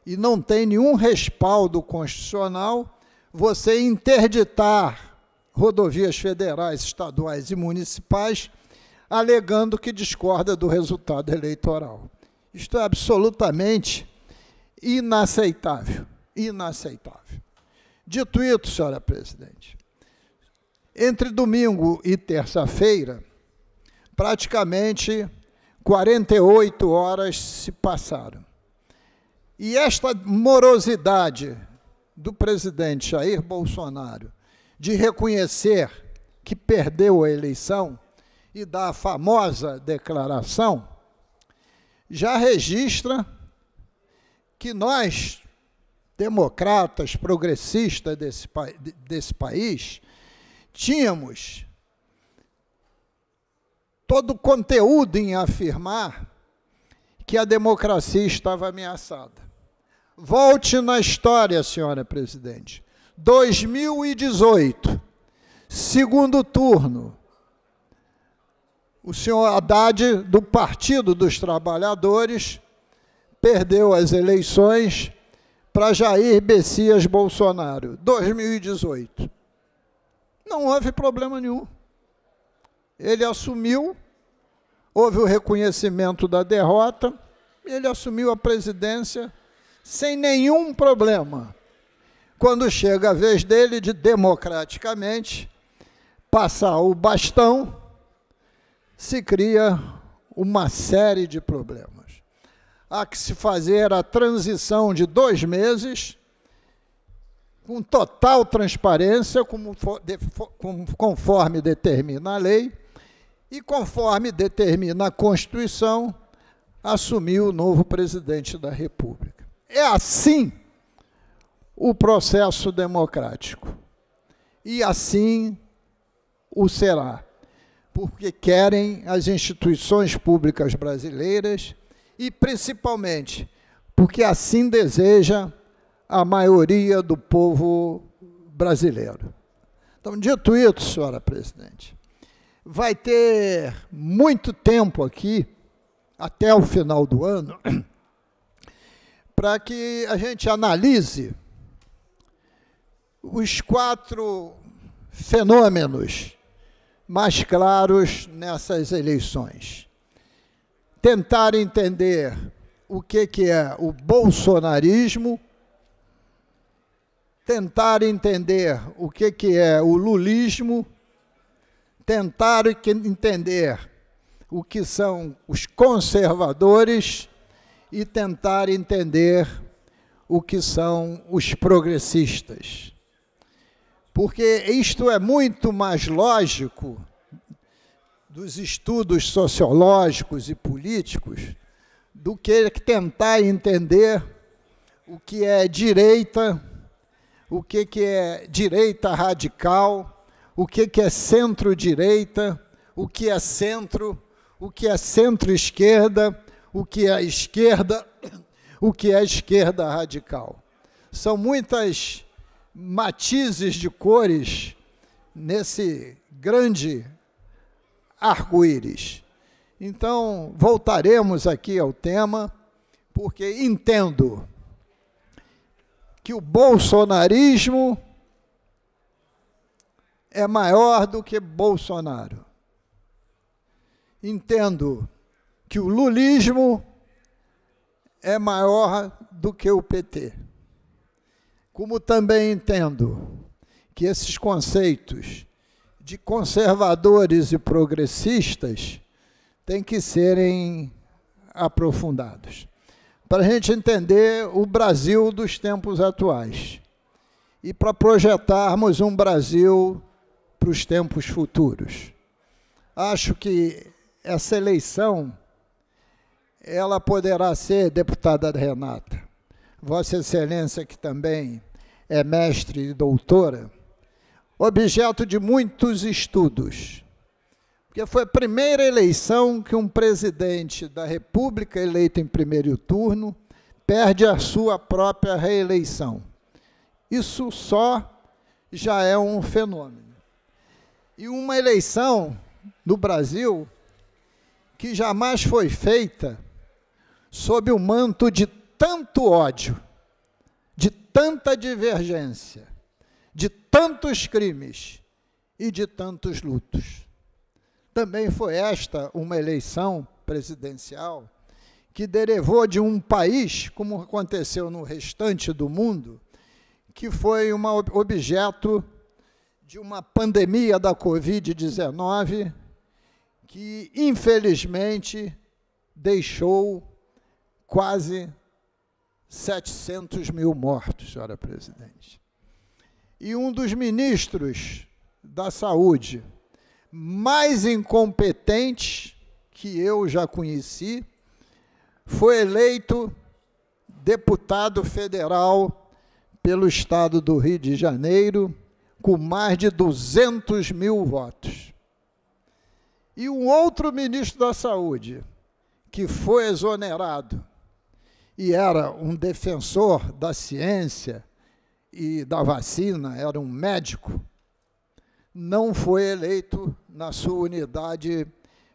E não tem nenhum respaldo constitucional você interditar rodovias federais, estaduais e municipais, alegando que discorda do resultado eleitoral. Isto é absolutamente inaceitável. Inaceitável. Dito isso, senhora presidente, entre domingo e terça-feira, praticamente 48 horas se passaram. E esta morosidade do presidente Jair Bolsonaro de reconhecer que perdeu a eleição e da famosa declaração já registra que nós, democratas, progressistas desse, desse país, tínhamos todo o conteúdo em afirmar que a democracia estava ameaçada. Volte na história, senhora presidente. 2018, segundo turno o senhor Haddad, do Partido dos Trabalhadores, perdeu as eleições para Jair Messias Bolsonaro, 2018. Não houve problema nenhum. Ele assumiu, houve o reconhecimento da derrota, ele assumiu a presidência sem nenhum problema. Quando chega a vez dele de democraticamente passar o bastão se cria uma série de problemas. Há que se fazer a transição de dois meses com total transparência, como for, de, com, conforme determina a lei e conforme determina a Constituição, assumiu o novo presidente da República. É assim o processo democrático. E assim o será porque querem as instituições públicas brasileiras e, principalmente, porque assim deseja a maioria do povo brasileiro. Então, dito isso, senhora presidente, vai ter muito tempo aqui, até o final do ano, <clears throat> para que a gente analise os quatro fenômenos mais claros nessas eleições. Tentar entender o que, que é o bolsonarismo, tentar entender o que, que é o lulismo, tentar entender o que são os conservadores e tentar entender o que são os progressistas porque isto é muito mais lógico dos estudos sociológicos e políticos do que tentar entender o que é direita, o que, que é direita radical, o que, que é centro-direita, o que é centro, o que é centro-esquerda, o que é esquerda, <coughs> o que é esquerda radical. São muitas matizes de cores nesse grande arco-íris. Então, voltaremos aqui ao tema, porque entendo que o bolsonarismo é maior do que Bolsonaro. Entendo que o lulismo é maior do que o PT. Como também entendo que esses conceitos de conservadores e progressistas têm que serem aprofundados para a gente entender o Brasil dos tempos atuais e para projetarmos um Brasil para os tempos futuros. Acho que essa eleição ela poderá ser deputada Renata Vossa Excelência, que também é mestre e doutora, objeto de muitos estudos, porque foi a primeira eleição que um presidente da República, eleito em primeiro turno, perde a sua própria reeleição. Isso só já é um fenômeno. E uma eleição no Brasil que jamais foi feita sob o manto de tanto ódio, de tanta divergência, de tantos crimes e de tantos lutos. Também foi esta uma eleição presidencial que derivou de um país, como aconteceu no restante do mundo, que foi uma objeto de uma pandemia da Covid-19 que, infelizmente, deixou quase 700 mil mortos, senhora presidente. E um dos ministros da saúde mais incompetentes que eu já conheci foi eleito deputado federal pelo estado do Rio de Janeiro com mais de 200 mil votos. E um outro ministro da Saúde, que foi exonerado e era um defensor da ciência e da vacina, era um médico, não foi eleito na sua unidade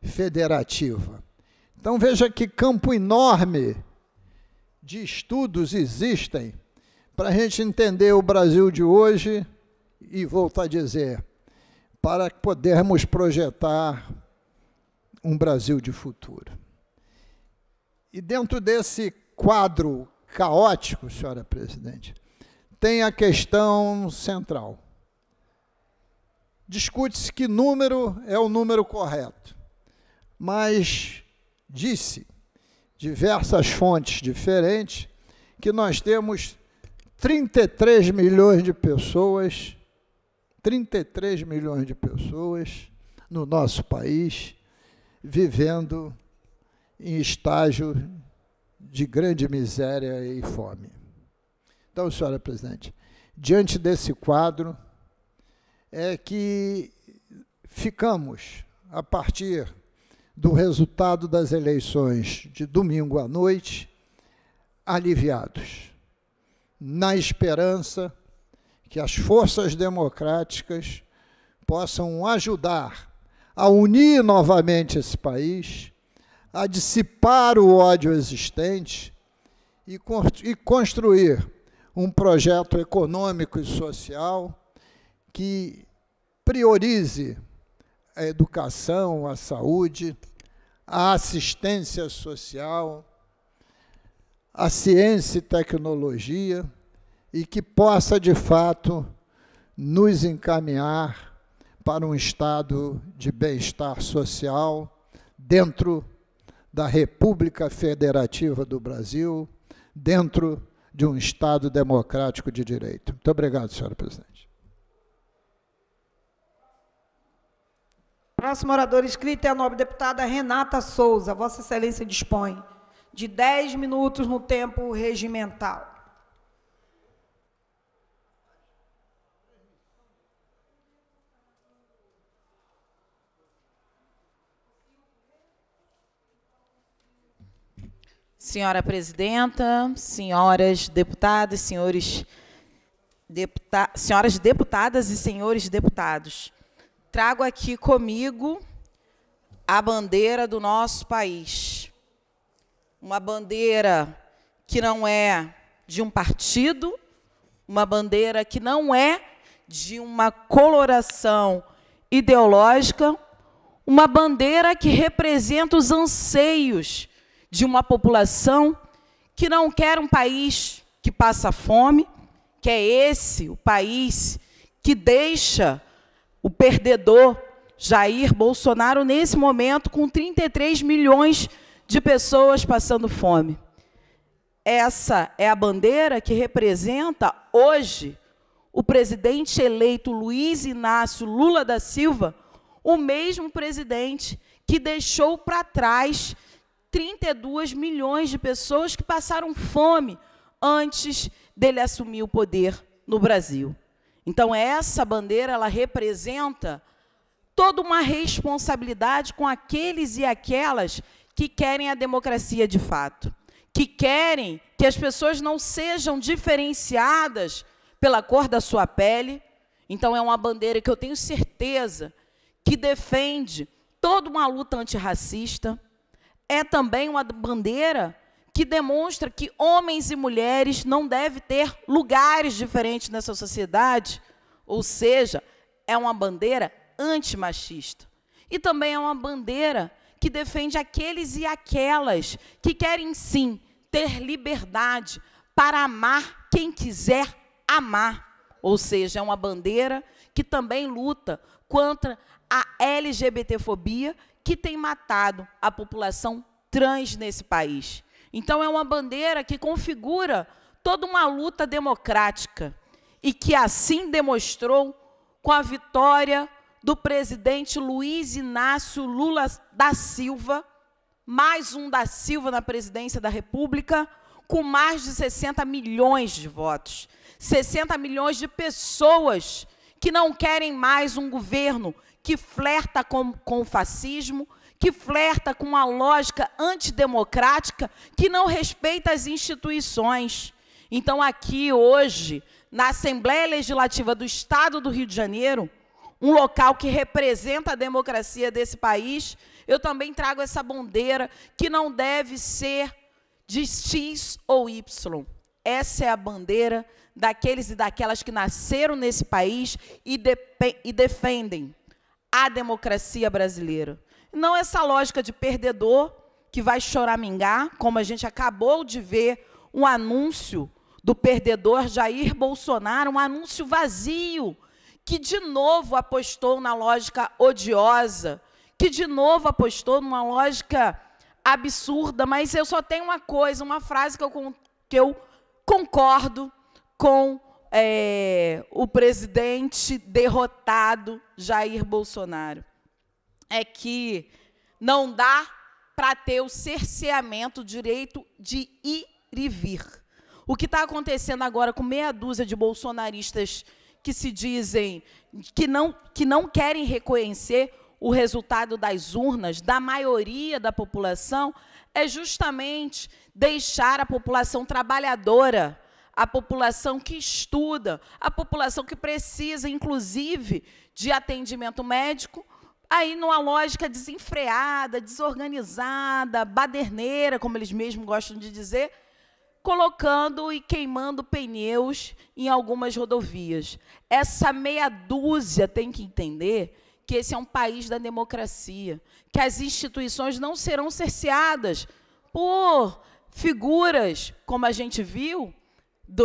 federativa. Então veja que campo enorme de estudos existem para a gente entender o Brasil de hoje e voltar a dizer, para podermos projetar um Brasil de futuro. E dentro desse quadro caótico, senhora presidente, tem a questão central. Discute-se que número é o número correto, mas disse diversas fontes diferentes que nós temos 33 milhões de pessoas, 33 milhões de pessoas no nosso país vivendo em estágio de grande miséria e fome. Então, senhora presidente, diante desse quadro, é que ficamos, a partir do resultado das eleições de domingo à noite, aliviados, na esperança que as forças democráticas possam ajudar a unir novamente esse país a dissipar o ódio existente e, e construir um projeto econômico e social que priorize a educação, a saúde, a assistência social, a ciência e tecnologia e que possa, de fato, nos encaminhar para um estado de bem-estar social dentro da República Federativa do Brasil, dentro de um Estado democrático de direito. Muito obrigado, senhora presidente. Próximo orador escrito é a nobre deputada Renata Souza. Vossa Excelência dispõe de 10 minutos no tempo regimental. Senhora presidenta, senhoras deputadas, senhores deputa senhoras deputadas e senhores deputados, trago aqui comigo a bandeira do nosso país. Uma bandeira que não é de um partido, uma bandeira que não é de uma coloração ideológica, uma bandeira que representa os anseios de uma população que não quer um país que passa fome, que é esse o país que deixa o perdedor Jair Bolsonaro nesse momento com 33 milhões de pessoas passando fome. Essa é a bandeira que representa hoje o presidente eleito Luiz Inácio Lula da Silva, o mesmo presidente que deixou para trás 32 milhões de pessoas que passaram fome antes dele assumir o poder no Brasil. Então essa bandeira ela representa toda uma responsabilidade com aqueles e aquelas que querem a democracia de fato, que querem que as pessoas não sejam diferenciadas pela cor da sua pele. Então é uma bandeira que eu tenho certeza que defende toda uma luta antirracista, é também uma bandeira que demonstra que homens e mulheres não devem ter lugares diferentes nessa sociedade, ou seja, é uma bandeira antimachista. E também é uma bandeira que defende aqueles e aquelas que querem sim ter liberdade para amar quem quiser amar. Ou seja, é uma bandeira que também luta contra a LGBTfobia, que tem matado a população trans nesse país. Então, é uma bandeira que configura toda uma luta democrática e que assim demonstrou com a vitória do presidente Luiz Inácio Lula da Silva, mais um da Silva na presidência da República, com mais de 60 milhões de votos. 60 milhões de pessoas que não querem mais um governo que flerta com, com o fascismo, que flerta com a lógica antidemocrática, que não respeita as instituições. Então, aqui hoje, na Assembleia Legislativa do Estado do Rio de Janeiro, um local que representa a democracia desse país, eu também trago essa bandeira que não deve ser de X ou Y. Essa é a bandeira daqueles e daquelas que nasceram nesse país e, de e defendem à democracia brasileira. Não essa lógica de perdedor que vai choramingar, como a gente acabou de ver um anúncio do perdedor Jair Bolsonaro, um anúncio vazio, que de novo apostou na lógica odiosa, que de novo apostou numa lógica absurda, mas eu só tenho uma coisa, uma frase que eu, que eu concordo com é, o presidente derrotado Jair Bolsonaro é que não dá para ter o cerceamento direito de ir e vir. O que está acontecendo agora com meia dúzia de bolsonaristas que se dizem que não, que não querem reconhecer o resultado das urnas da maioria da população é justamente deixar a população trabalhadora a população que estuda, a população que precisa, inclusive, de atendimento médico, aí numa lógica desenfreada, desorganizada, baderneira, como eles mesmos gostam de dizer, colocando e queimando pneus em algumas rodovias. Essa meia dúzia tem que entender que esse é um país da democracia, que as instituições não serão cerceadas por figuras, como a gente viu, do,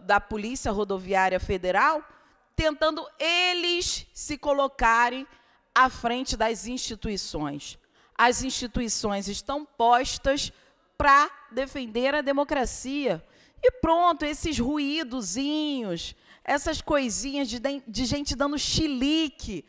da Polícia Rodoviária Federal, tentando eles se colocarem à frente das instituições. As instituições estão postas para defender a democracia. E pronto, esses ruídozinhos, essas coisinhas de, de gente dando chilique,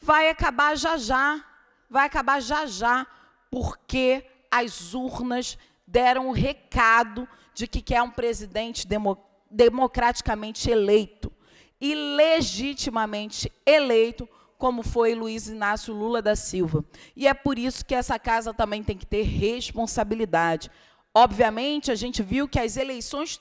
vai acabar já já. Vai acabar já já, porque as urnas deram o recado de que quer um presidente demo, democraticamente eleito e legitimamente eleito, como foi Luiz Inácio Lula da Silva. E é por isso que essa casa também tem que ter responsabilidade. Obviamente, a gente viu que as eleições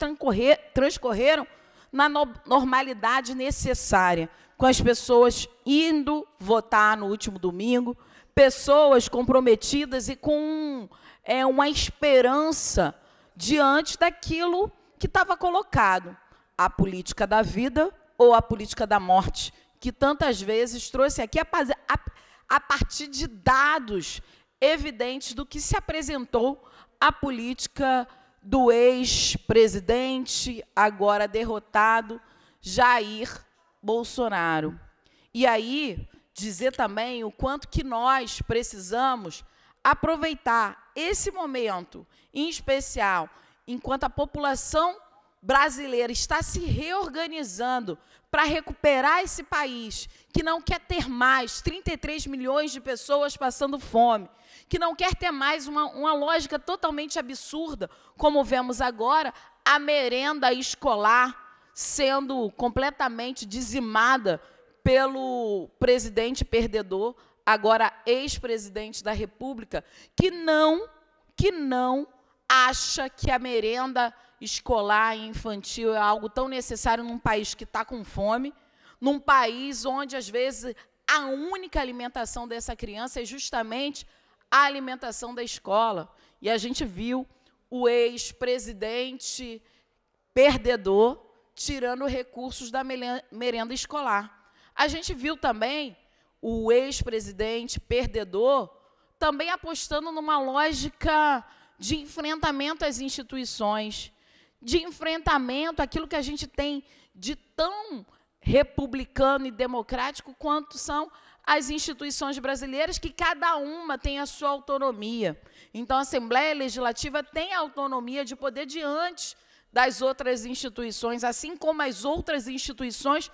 transcorreram na normalidade necessária, com as pessoas indo votar no último domingo, pessoas comprometidas e com é, uma esperança diante daquilo que estava colocado, a política da vida ou a política da morte, que tantas vezes trouxe aqui a, a, a partir de dados evidentes do que se apresentou a política do ex-presidente, agora derrotado, Jair Bolsonaro. E aí dizer também o quanto que nós precisamos aproveitar esse momento, em especial, enquanto a população brasileira está se reorganizando para recuperar esse país que não quer ter mais 33 milhões de pessoas passando fome, que não quer ter mais uma, uma lógica totalmente absurda, como vemos agora, a merenda escolar sendo completamente dizimada pelo presidente perdedor agora ex-presidente da República, que não, que não acha que a merenda escolar e infantil é algo tão necessário num país que está com fome, num país onde, às vezes, a única alimentação dessa criança é justamente a alimentação da escola. E a gente viu o ex-presidente perdedor tirando recursos da merenda escolar. A gente viu também o ex-presidente perdedor, também apostando numa lógica de enfrentamento às instituições, de enfrentamento àquilo que a gente tem de tão republicano e democrático quanto são as instituições brasileiras, que cada uma tem a sua autonomia. Então, a Assembleia Legislativa tem a autonomia de poder diante das outras instituições, assim como as outras instituições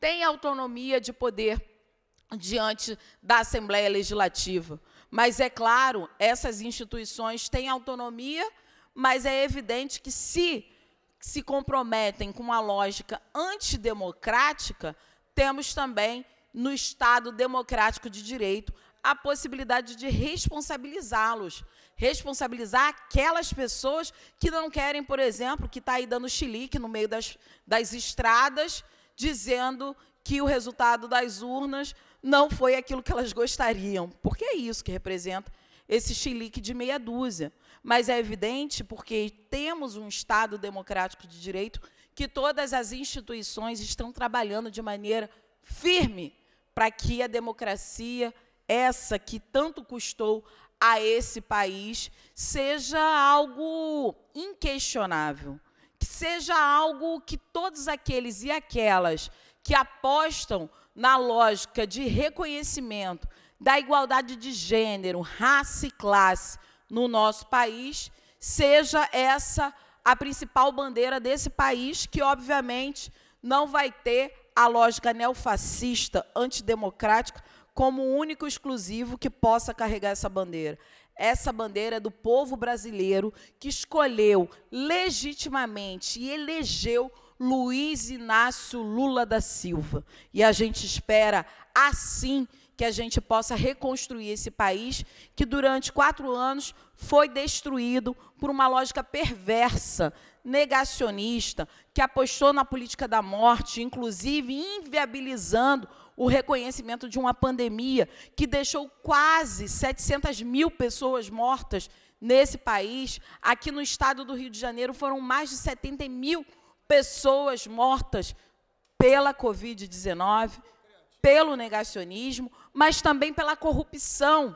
têm autonomia de poder diante da Assembleia Legislativa. Mas é claro, essas instituições têm autonomia, mas é evidente que se se comprometem com uma lógica antidemocrática, temos também no Estado democrático de direito a possibilidade de responsabilizá-los, responsabilizar aquelas pessoas que não querem, por exemplo, que está aí dando chilique no meio das, das estradas, dizendo que o resultado das urnas não foi aquilo que elas gostariam, porque é isso que representa esse chilique de meia dúzia. Mas é evidente porque temos um Estado democrático de direito que todas as instituições estão trabalhando de maneira firme para que a democracia, essa que tanto custou a esse país, seja algo inquestionável, que seja algo que todos aqueles e aquelas que apostam na lógica de reconhecimento da igualdade de gênero, raça e classe no nosso país, seja essa a principal bandeira desse país, que, obviamente, não vai ter a lógica neofascista, antidemocrática, como único exclusivo que possa carregar essa bandeira. Essa bandeira é do povo brasileiro que escolheu legitimamente e elegeu Luiz Inácio Lula da Silva. E a gente espera, assim, que a gente possa reconstruir esse país que, durante quatro anos, foi destruído por uma lógica perversa, negacionista, que apostou na política da morte, inclusive inviabilizando o reconhecimento de uma pandemia que deixou quase 700 mil pessoas mortas nesse país. Aqui no estado do Rio de Janeiro foram mais de 70 mil pessoas pessoas mortas pela Covid-19, pelo negacionismo, mas também pela corrupção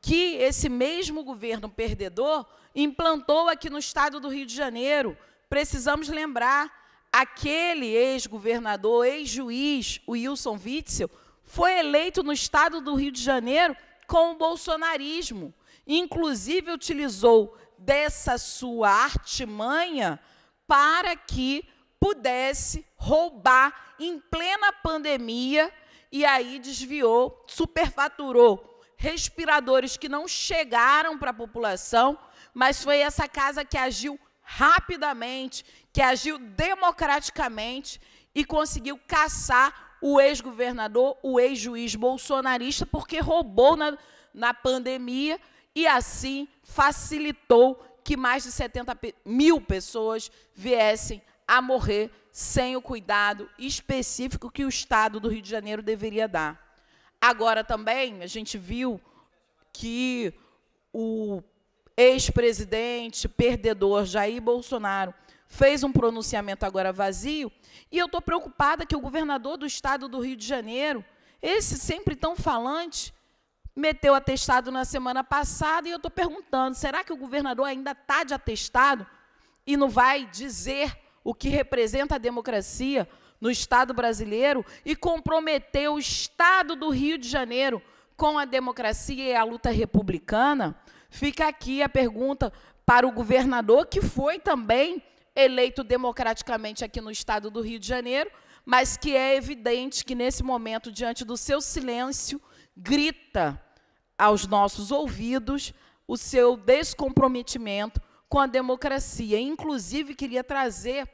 que esse mesmo governo perdedor implantou aqui no estado do Rio de Janeiro. Precisamos lembrar, aquele ex-governador, ex-juiz, o Wilson Witzel, foi eleito no estado do Rio de Janeiro com o bolsonarismo. Inclusive, utilizou dessa sua artimanha para que pudesse roubar em plena pandemia e aí desviou, superfaturou respiradores que não chegaram para a população, mas foi essa casa que agiu rapidamente, que agiu democraticamente e conseguiu caçar o ex-governador, o ex-juiz bolsonarista, porque roubou na, na pandemia e assim facilitou que mais de 70 mil pessoas viessem a morrer sem o cuidado específico que o Estado do Rio de Janeiro deveria dar. Agora também a gente viu que o ex-presidente perdedor Jair Bolsonaro fez um pronunciamento agora vazio, e eu estou preocupada que o governador do estado do Rio de Janeiro, esse sempre tão falante, meteu atestado na semana passada, e eu estou perguntando, será que o governador ainda está de atestado e não vai dizer o que representa a democracia no Estado brasileiro e comprometer o Estado do Rio de Janeiro com a democracia e a luta republicana, fica aqui a pergunta para o governador, que foi também eleito democraticamente aqui no Estado do Rio de Janeiro, mas que é evidente que, nesse momento, diante do seu silêncio, grita aos nossos ouvidos o seu descomprometimento com a democracia. Inclusive, queria trazer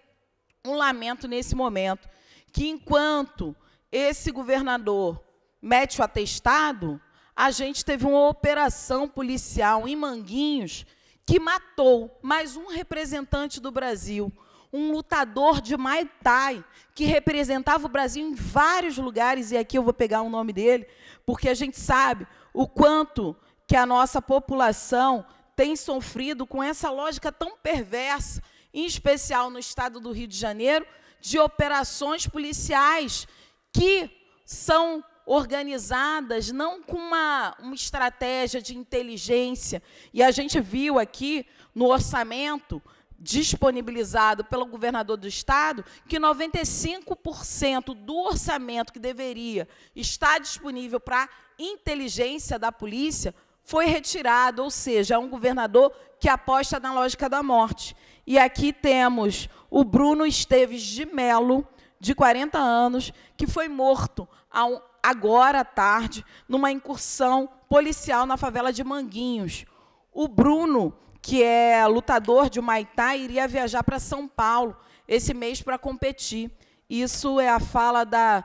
um lamento nesse momento, que enquanto esse governador mete o atestado, a gente teve uma operação policial em Manguinhos que matou mais um representante do Brasil, um lutador de Muay Thai, que representava o Brasil em vários lugares, e aqui eu vou pegar o nome dele, porque a gente sabe o quanto que a nossa população tem sofrido com essa lógica tão perversa, em especial no estado do Rio de Janeiro, de operações policiais que são organizadas não com uma, uma estratégia de inteligência. E a gente viu aqui no orçamento disponibilizado pelo governador do estado que 95% do orçamento que deveria estar disponível para inteligência da polícia foi retirado, ou seja, é um governador que aposta na lógica da morte. E aqui temos o Bruno Esteves de Melo, de 40 anos, que foi morto agora à tarde numa incursão policial na favela de Manguinhos. O Bruno, que é lutador de Maitá, iria viajar para São Paulo esse mês para competir. Isso é a fala da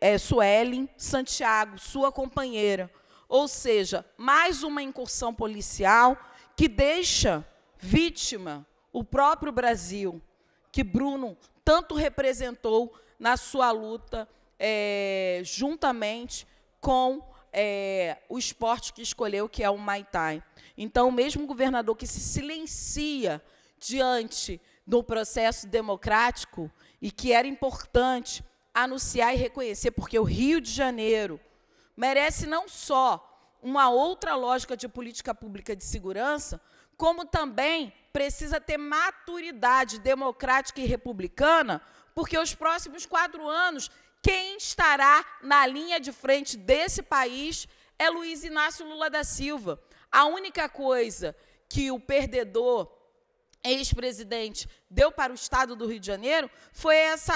é, Suelen Santiago, sua companheira. Ou seja, mais uma incursão policial que deixa vítima o próprio Brasil, que Bruno tanto representou na sua luta é, juntamente com é, o esporte que escolheu, que é o Maitai. Então, o mesmo governador que se silencia diante do processo democrático e que era importante anunciar e reconhecer, porque o Rio de Janeiro merece não só uma outra lógica de política pública de segurança, como também precisa ter maturidade democrática e republicana, porque os próximos quatro anos, quem estará na linha de frente desse país é Luiz Inácio Lula da Silva. A única coisa que o perdedor ex-presidente deu para o Estado do Rio de Janeiro foi essa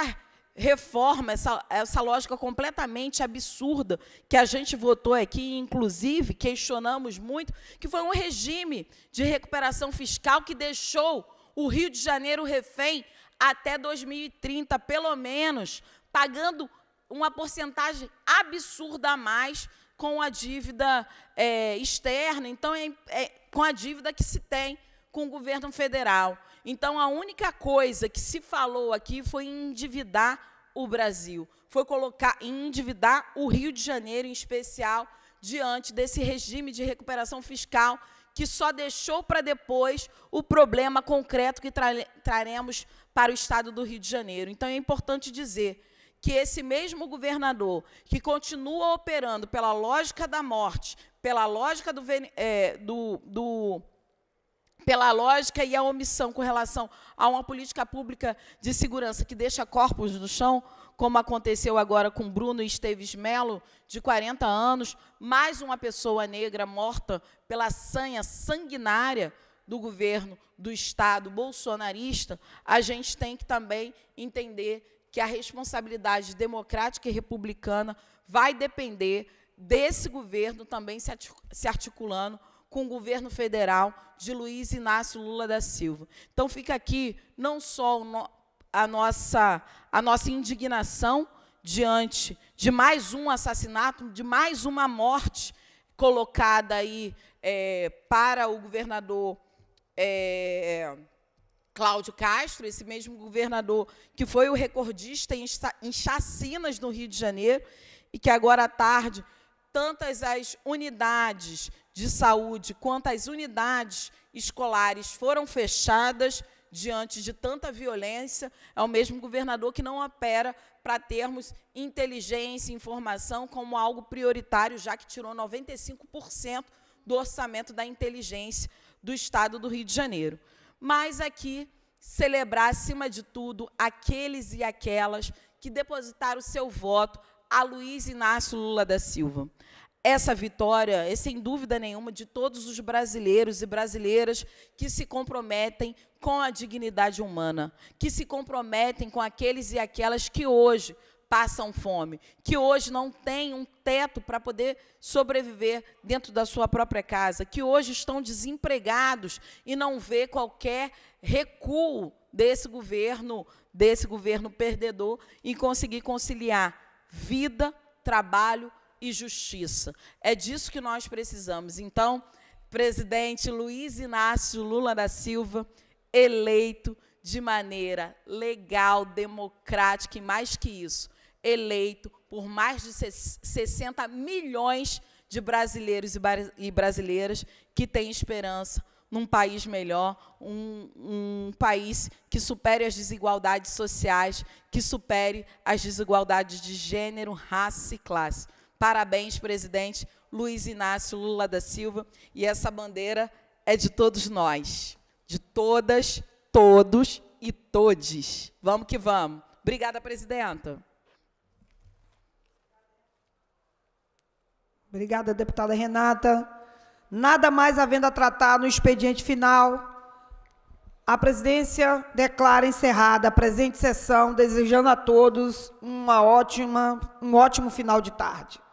reforma, essa, essa lógica completamente absurda que a gente votou aqui, inclusive questionamos muito, que foi um regime de recuperação fiscal que deixou o Rio de Janeiro refém até 2030, pelo menos, pagando uma porcentagem absurda a mais com a dívida é, externa, então é, é, com a dívida que se tem com o governo federal. Então, a única coisa que se falou aqui foi endividar o Brasil, foi colocar endividar o Rio de Janeiro, em especial, diante desse regime de recuperação fiscal que só deixou para depois o problema concreto que tra traremos para o Estado do Rio de Janeiro. Então, é importante dizer que esse mesmo governador, que continua operando pela lógica da morte, pela lógica do, é, do, do pela lógica e a omissão com relação a uma política pública de segurança que deixa corpos no chão, como aconteceu agora com Bruno Esteves Melo, de 40 anos, mais uma pessoa negra morta pela sanha sanguinária do governo do Estado bolsonarista, a gente tem que também entender que a responsabilidade democrática e republicana vai depender desse governo também se articulando com o governo federal de Luiz Inácio Lula da Silva. Então fica aqui não só a nossa a nossa indignação diante de mais um assassinato, de mais uma morte colocada aí é, para o governador é, Cláudio Castro, esse mesmo governador que foi o recordista em, em chacinas no Rio de Janeiro, e que agora à tarde tantas as unidades de saúde quanto unidades escolares foram fechadas diante de tanta violência, é o mesmo governador que não opera para termos inteligência e informação como algo prioritário, já que tirou 95% do orçamento da inteligência do Estado do Rio de Janeiro. Mas aqui, celebrar, acima de tudo, aqueles e aquelas que depositaram seu voto a Luiz Inácio Lula da Silva essa vitória é, sem dúvida nenhuma, de todos os brasileiros e brasileiras que se comprometem com a dignidade humana, que se comprometem com aqueles e aquelas que hoje passam fome, que hoje não têm um teto para poder sobreviver dentro da sua própria casa, que hoje estão desempregados e não vê qualquer recuo desse governo, desse governo perdedor e conseguir conciliar vida, trabalho, e justiça. É disso que nós precisamos. Então, presidente Luiz Inácio Lula da Silva, eleito de maneira legal, democrática e mais que isso, eleito por mais de 60 milhões de brasileiros e brasileiras que têm esperança num país melhor, um, um, país que supere as desigualdades sociais, que supere as desigualdades de gênero, raça e classe. Parabéns, presidente Luiz Inácio Lula da Silva. E essa bandeira é de todos nós, de todas, todos e todes. Vamos que vamos. Obrigada, presidenta. Obrigada, deputada Renata. Nada mais havendo a tratar no expediente final. A presidência declara encerrada a presente sessão, desejando a todos uma ótima, um ótimo final de tarde.